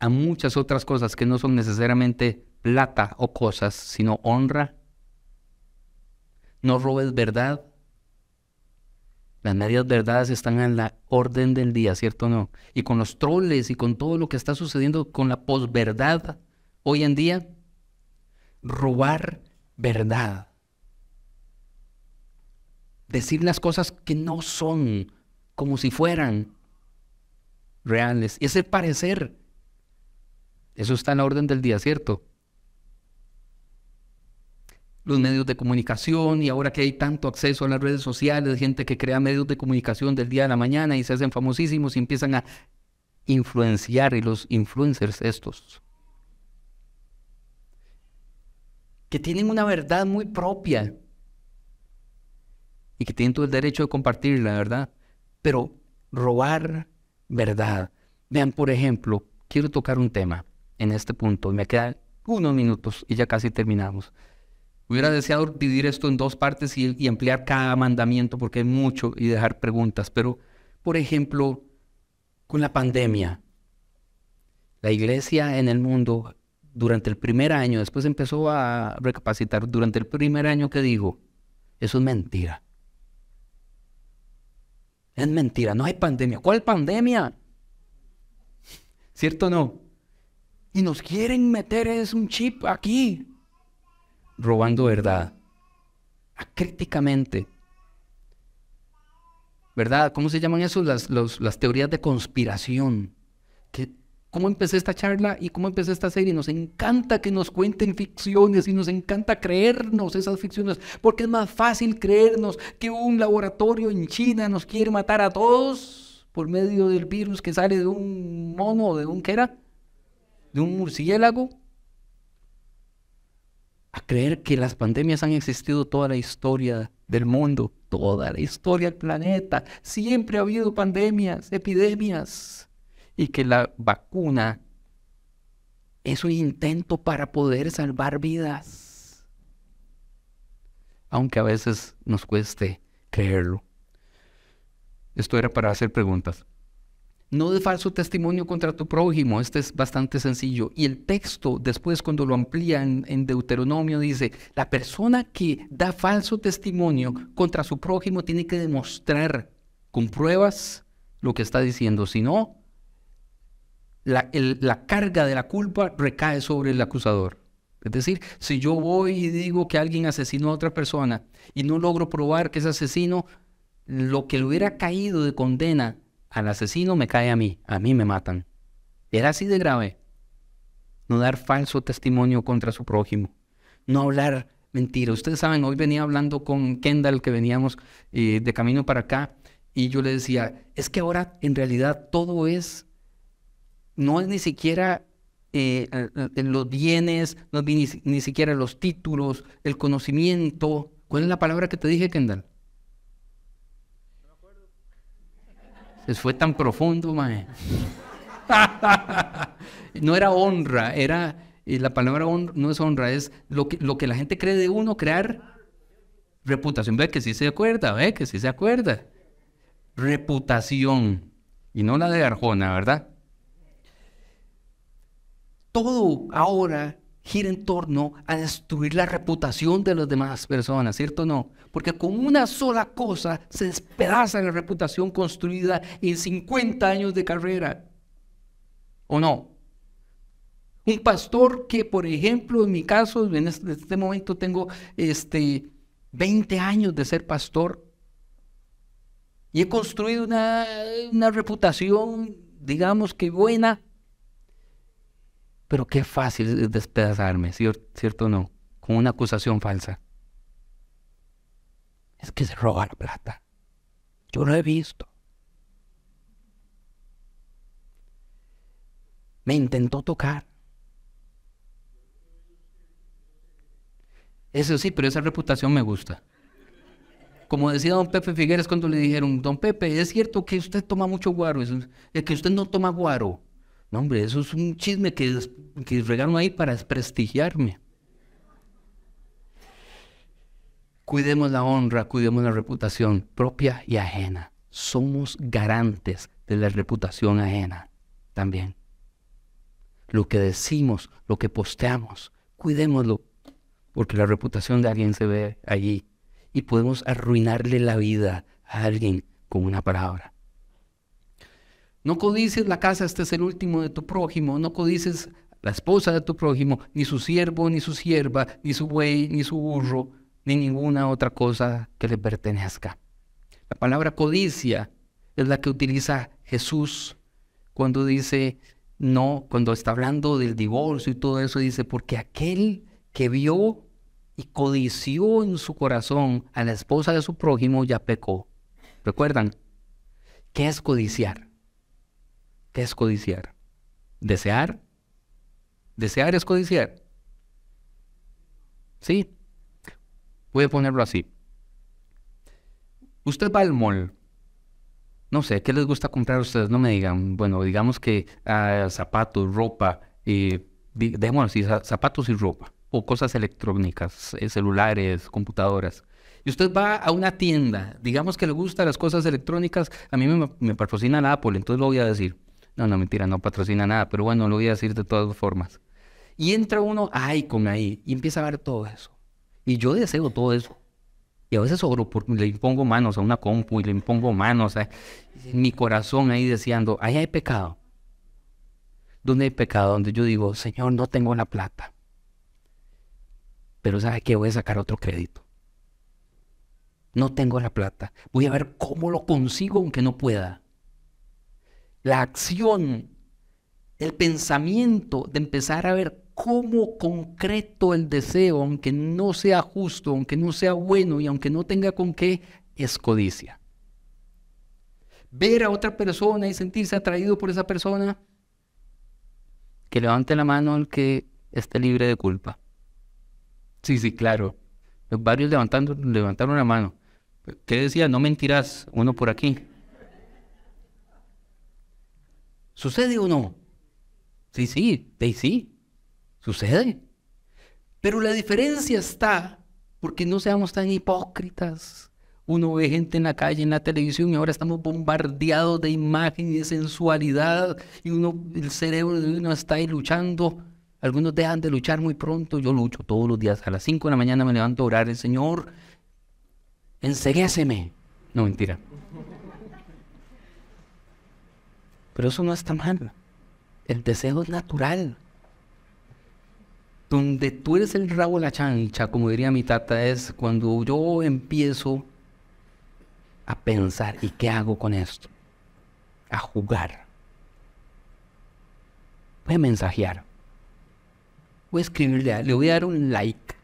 a muchas otras cosas que no son necesariamente plata o cosas, sino honra, no robes verdad. Las medias verdades están en la orden del día, ¿cierto o no? Y con los troles y con todo lo que está sucediendo con la posverdad hoy en día, robar verdad decir las cosas que no son como si fueran reales. Y ese parecer, eso está en la orden del día, ¿cierto? Los medios de comunicación y ahora que hay tanto acceso a las redes sociales, gente que crea medios de comunicación del día a la mañana y se hacen famosísimos y empiezan a influenciar y los influencers estos. Que tienen una verdad muy propia, y que tienen todo el derecho de compartir la ¿verdad? Pero robar verdad. Vean, por ejemplo, quiero tocar un tema en este punto. Me quedan unos minutos y ya casi terminamos. Hubiera deseado dividir esto en dos partes y, ampliar cada mandamiento porque es mucho y dejar preguntas. Pero, por ejemplo, con la pandemia, la iglesia en el mundo durante el primer año, después empezó a recapacitar, durante el primer año que digo, eso es mentira. Es mentira, no hay pandemia. ¿Cuál pandemia? ¿Cierto o no? Y nos quieren meter es un chip aquí, robando verdad, críticamente. ¿Verdad? ¿Cómo se llaman eso? Las, las teorías de conspiración cómo empecé esta charla y cómo empecé esta serie. Nos encanta que nos cuenten ficciones y nos encanta creernos esas ficciones, porque es más fácil creernos que un laboratorio en China nos quiere matar a todos por medio del virus que sale de un mono, de un quera, de un murciélago, a creer que las pandemias han existido toda la historia del mundo, toda la historia del planeta. Siempre ha habido pandemias, epidemias y que la vacuna es un intento para poder salvar vidas. Aunque a veces nos cueste creerlo. Esto era para hacer preguntas. No de falso testimonio contra tu prójimo, este es bastante sencillo. Y el texto después cuando lo amplían en, Deuteronomio dice, la persona que da falso testimonio contra su prójimo tiene que demostrar con pruebas lo que está diciendo, si no, la, carga de la culpa recae sobre el acusador. Es decir, si yo voy y digo que alguien asesinó a otra persona y no logro probar que es asesino, lo que le hubiera caído de condena al asesino me cae a mí, a mí me matan. Era así de grave. No dar falso testimonio contra su prójimo. No hablar mentira. Ustedes saben, hoy venía hablando con Kendall que veníamos eh, de camino para acá y yo le decía, es que ahora en realidad todo es no es ni siquiera eh, los bienes, no ni, siquiera los títulos, el conocimiento. ¿Cuál es la palabra que te dije, Kendall? Se fue tan profundo, mae. no era honra, era. Eh, la palabra no es honra, es lo que, lo que la gente cree de uno, crear reputación. Ve que sí se acuerda, ve que sí se acuerda. Reputación. Y no la de Arjona, ¿verdad? todo ahora gira en torno a destruir la reputación de las demás personas, ¿cierto o no? Porque con una sola cosa se despedaza la reputación construida en 50 años de carrera. ¿O no? Un pastor que, por ejemplo, en mi caso, en este, este momento tengo este, 20 años de ser pastor y he construido una, una reputación, digamos que buena, pero qué fácil despedazarme, ¿cierto o no? Con una acusación falsa. Es que se roba la plata. Yo lo he visto. Me intentó tocar. Eso sí, pero esa reputación me gusta. Como decía don Pepe Figueres cuando le dijeron, don Pepe, ¿es cierto que usted toma mucho guaro? Es que usted no toma guaro. No, hombre, eso es un chisme que, que ahí para desprestigiarme. Cuidemos la honra, cuidemos la reputación propia y ajena. Somos garantes de la reputación ajena también. Lo que decimos, lo que posteamos, cuidémoslo, porque la reputación de alguien se ve allí y podemos arruinarle la vida a alguien con una palabra. No codices la casa, este es el último de tu prójimo. No codices la esposa de tu prójimo, ni su siervo, ni su sierva, ni su buey, ni su burro, ni ninguna otra cosa que le pertenezca. La palabra codicia es la que utiliza Jesús cuando dice, no, cuando está hablando del divorcio y todo eso, dice, porque aquel que vio y codició en su corazón a la esposa de su prójimo ya pecó. ¿Recuerdan? ¿Qué es codiciar? ¿Qué es codiciar? ¿Desear? ¿Desear es codiciar? ¿Sí? Voy a ponerlo así. Usted va al mall. No sé, ¿qué les gusta comprar a ustedes? No me digan. Bueno, digamos que ah, zapatos, ropa, eh, así, zapatos y ropa, o cosas electrónicas, eh, celulares, computadoras. Y usted va a una tienda, digamos que le gustan las cosas electrónicas, a mí me, me patrocina la Apple, entonces lo voy a decir. No, no, mentira, no patrocina nada, pero bueno, lo voy a decir de todas formas. Y entra uno, ay, con ahí, y empieza a ver todo eso. Y yo deseo todo eso. Y a veces oro le impongo manos a una compu y le impongo manos a ¿eh? mi corazón ahí deseando, ahí hay pecado. ¿Dónde hay pecado? Donde yo digo, Señor, no tengo la plata. Pero ¿sabe qué? Voy a sacar otro crédito. No tengo la plata. Voy a ver cómo lo consigo aunque no pueda la acción, el pensamiento de empezar a ver cómo concreto el deseo, aunque no sea justo, aunque no sea bueno y aunque no tenga con qué, es codicia. Ver a otra persona y sentirse atraído por esa persona, que levante la mano al que esté libre de culpa. Sí, sí, claro. Los varios levantando, levantaron la mano. ¿Qué decía? No mentirás, uno por aquí. ¿Sucede o no? Sí, sí, de sí, sucede. Pero la diferencia está porque no seamos tan hipócritas. Uno ve gente en la calle, en la televisión, y ahora estamos bombardeados de imagen y de sensualidad, y uno, el cerebro de uno está ahí luchando. Algunos dejan de luchar muy pronto. Yo lucho todos los días. A las 5 de la mañana me levanto a orar. El Señor, enseguéceme. No, mentira. Pero eso no está mal. El deseo es natural. Donde tú eres el rabo de la chancha, como diría mi tata, es cuando yo empiezo a pensar, ¿y qué hago con esto? A jugar. Voy a mensajear. Voy a escribirle, le voy a dar un like.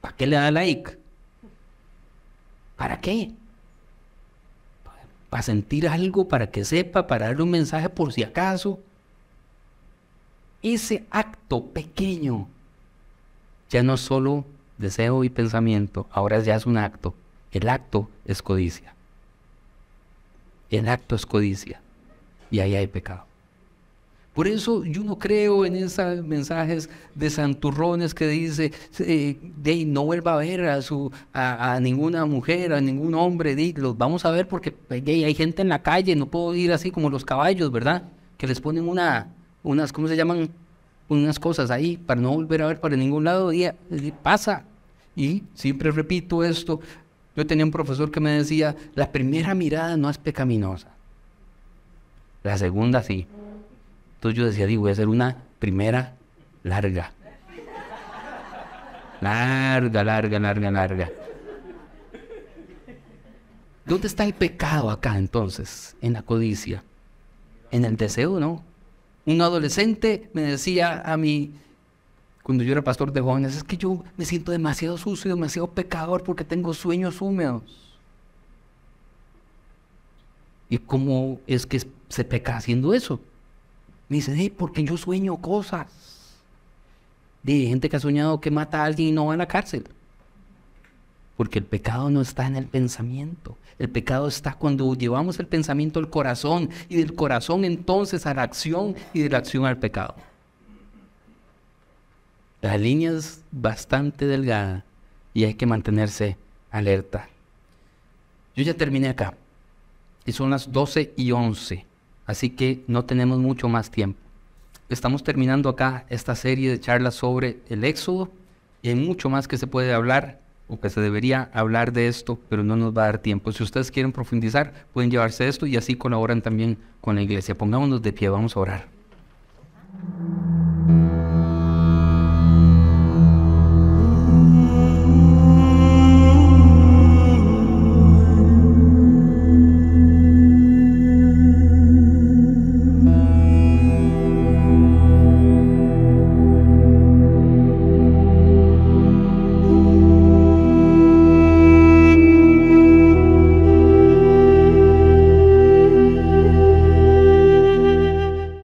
¿Para qué le da like? ¿Para qué? para sentir algo, para que sepa, para darle un mensaje por si acaso. Ese acto pequeño ya no es solo deseo y pensamiento, ahora ya es un acto. El acto es codicia. El acto es codicia. Y ahí hay pecado. Por eso yo no creo en esos mensajes de santurrones que dice, eh, no vuelva a ver a, su, a, ninguna mujer, a ningún hombre, los vamos a ver porque pues, hay gente en la calle, no puedo ir así como los caballos, ¿verdad? Que les ponen una, unas, ¿cómo se llaman? Unas cosas ahí para no volver a ver para ningún lado, eh, pasa. Y siempre repito esto, yo tenía un profesor que me decía, la primera mirada no es pecaminosa, la segunda sí. Entonces yo decía, digo, voy a hacer una primera larga. Larga, larga, larga, larga. ¿Dónde está el pecado acá entonces? En la codicia. En el deseo, ¿no? Un adolescente me decía a mí, cuando yo era pastor de jóvenes, es que yo me siento demasiado sucio, demasiado pecador porque tengo sueños húmedos. ¿Y cómo es que se peca haciendo eso? Me dicen, porque yo sueño cosas. De gente que ha soñado que mata a alguien y no va a la cárcel. Porque el pecado no está en el pensamiento. El pecado está cuando llevamos el pensamiento al corazón y del corazón entonces a la acción y de la acción al pecado. La línea es bastante delgada y hay que mantenerse alerta. Yo ya terminé acá. Y son las 12 y 11. Así que no tenemos mucho más tiempo. Estamos terminando acá esta serie de charlas sobre el Éxodo y hay mucho más que se puede hablar o que se debería hablar de esto, pero no nos va a dar tiempo. Si ustedes quieren profundizar, pueden llevarse esto y así colaboran también con la iglesia. Pongámonos de pie, vamos a orar.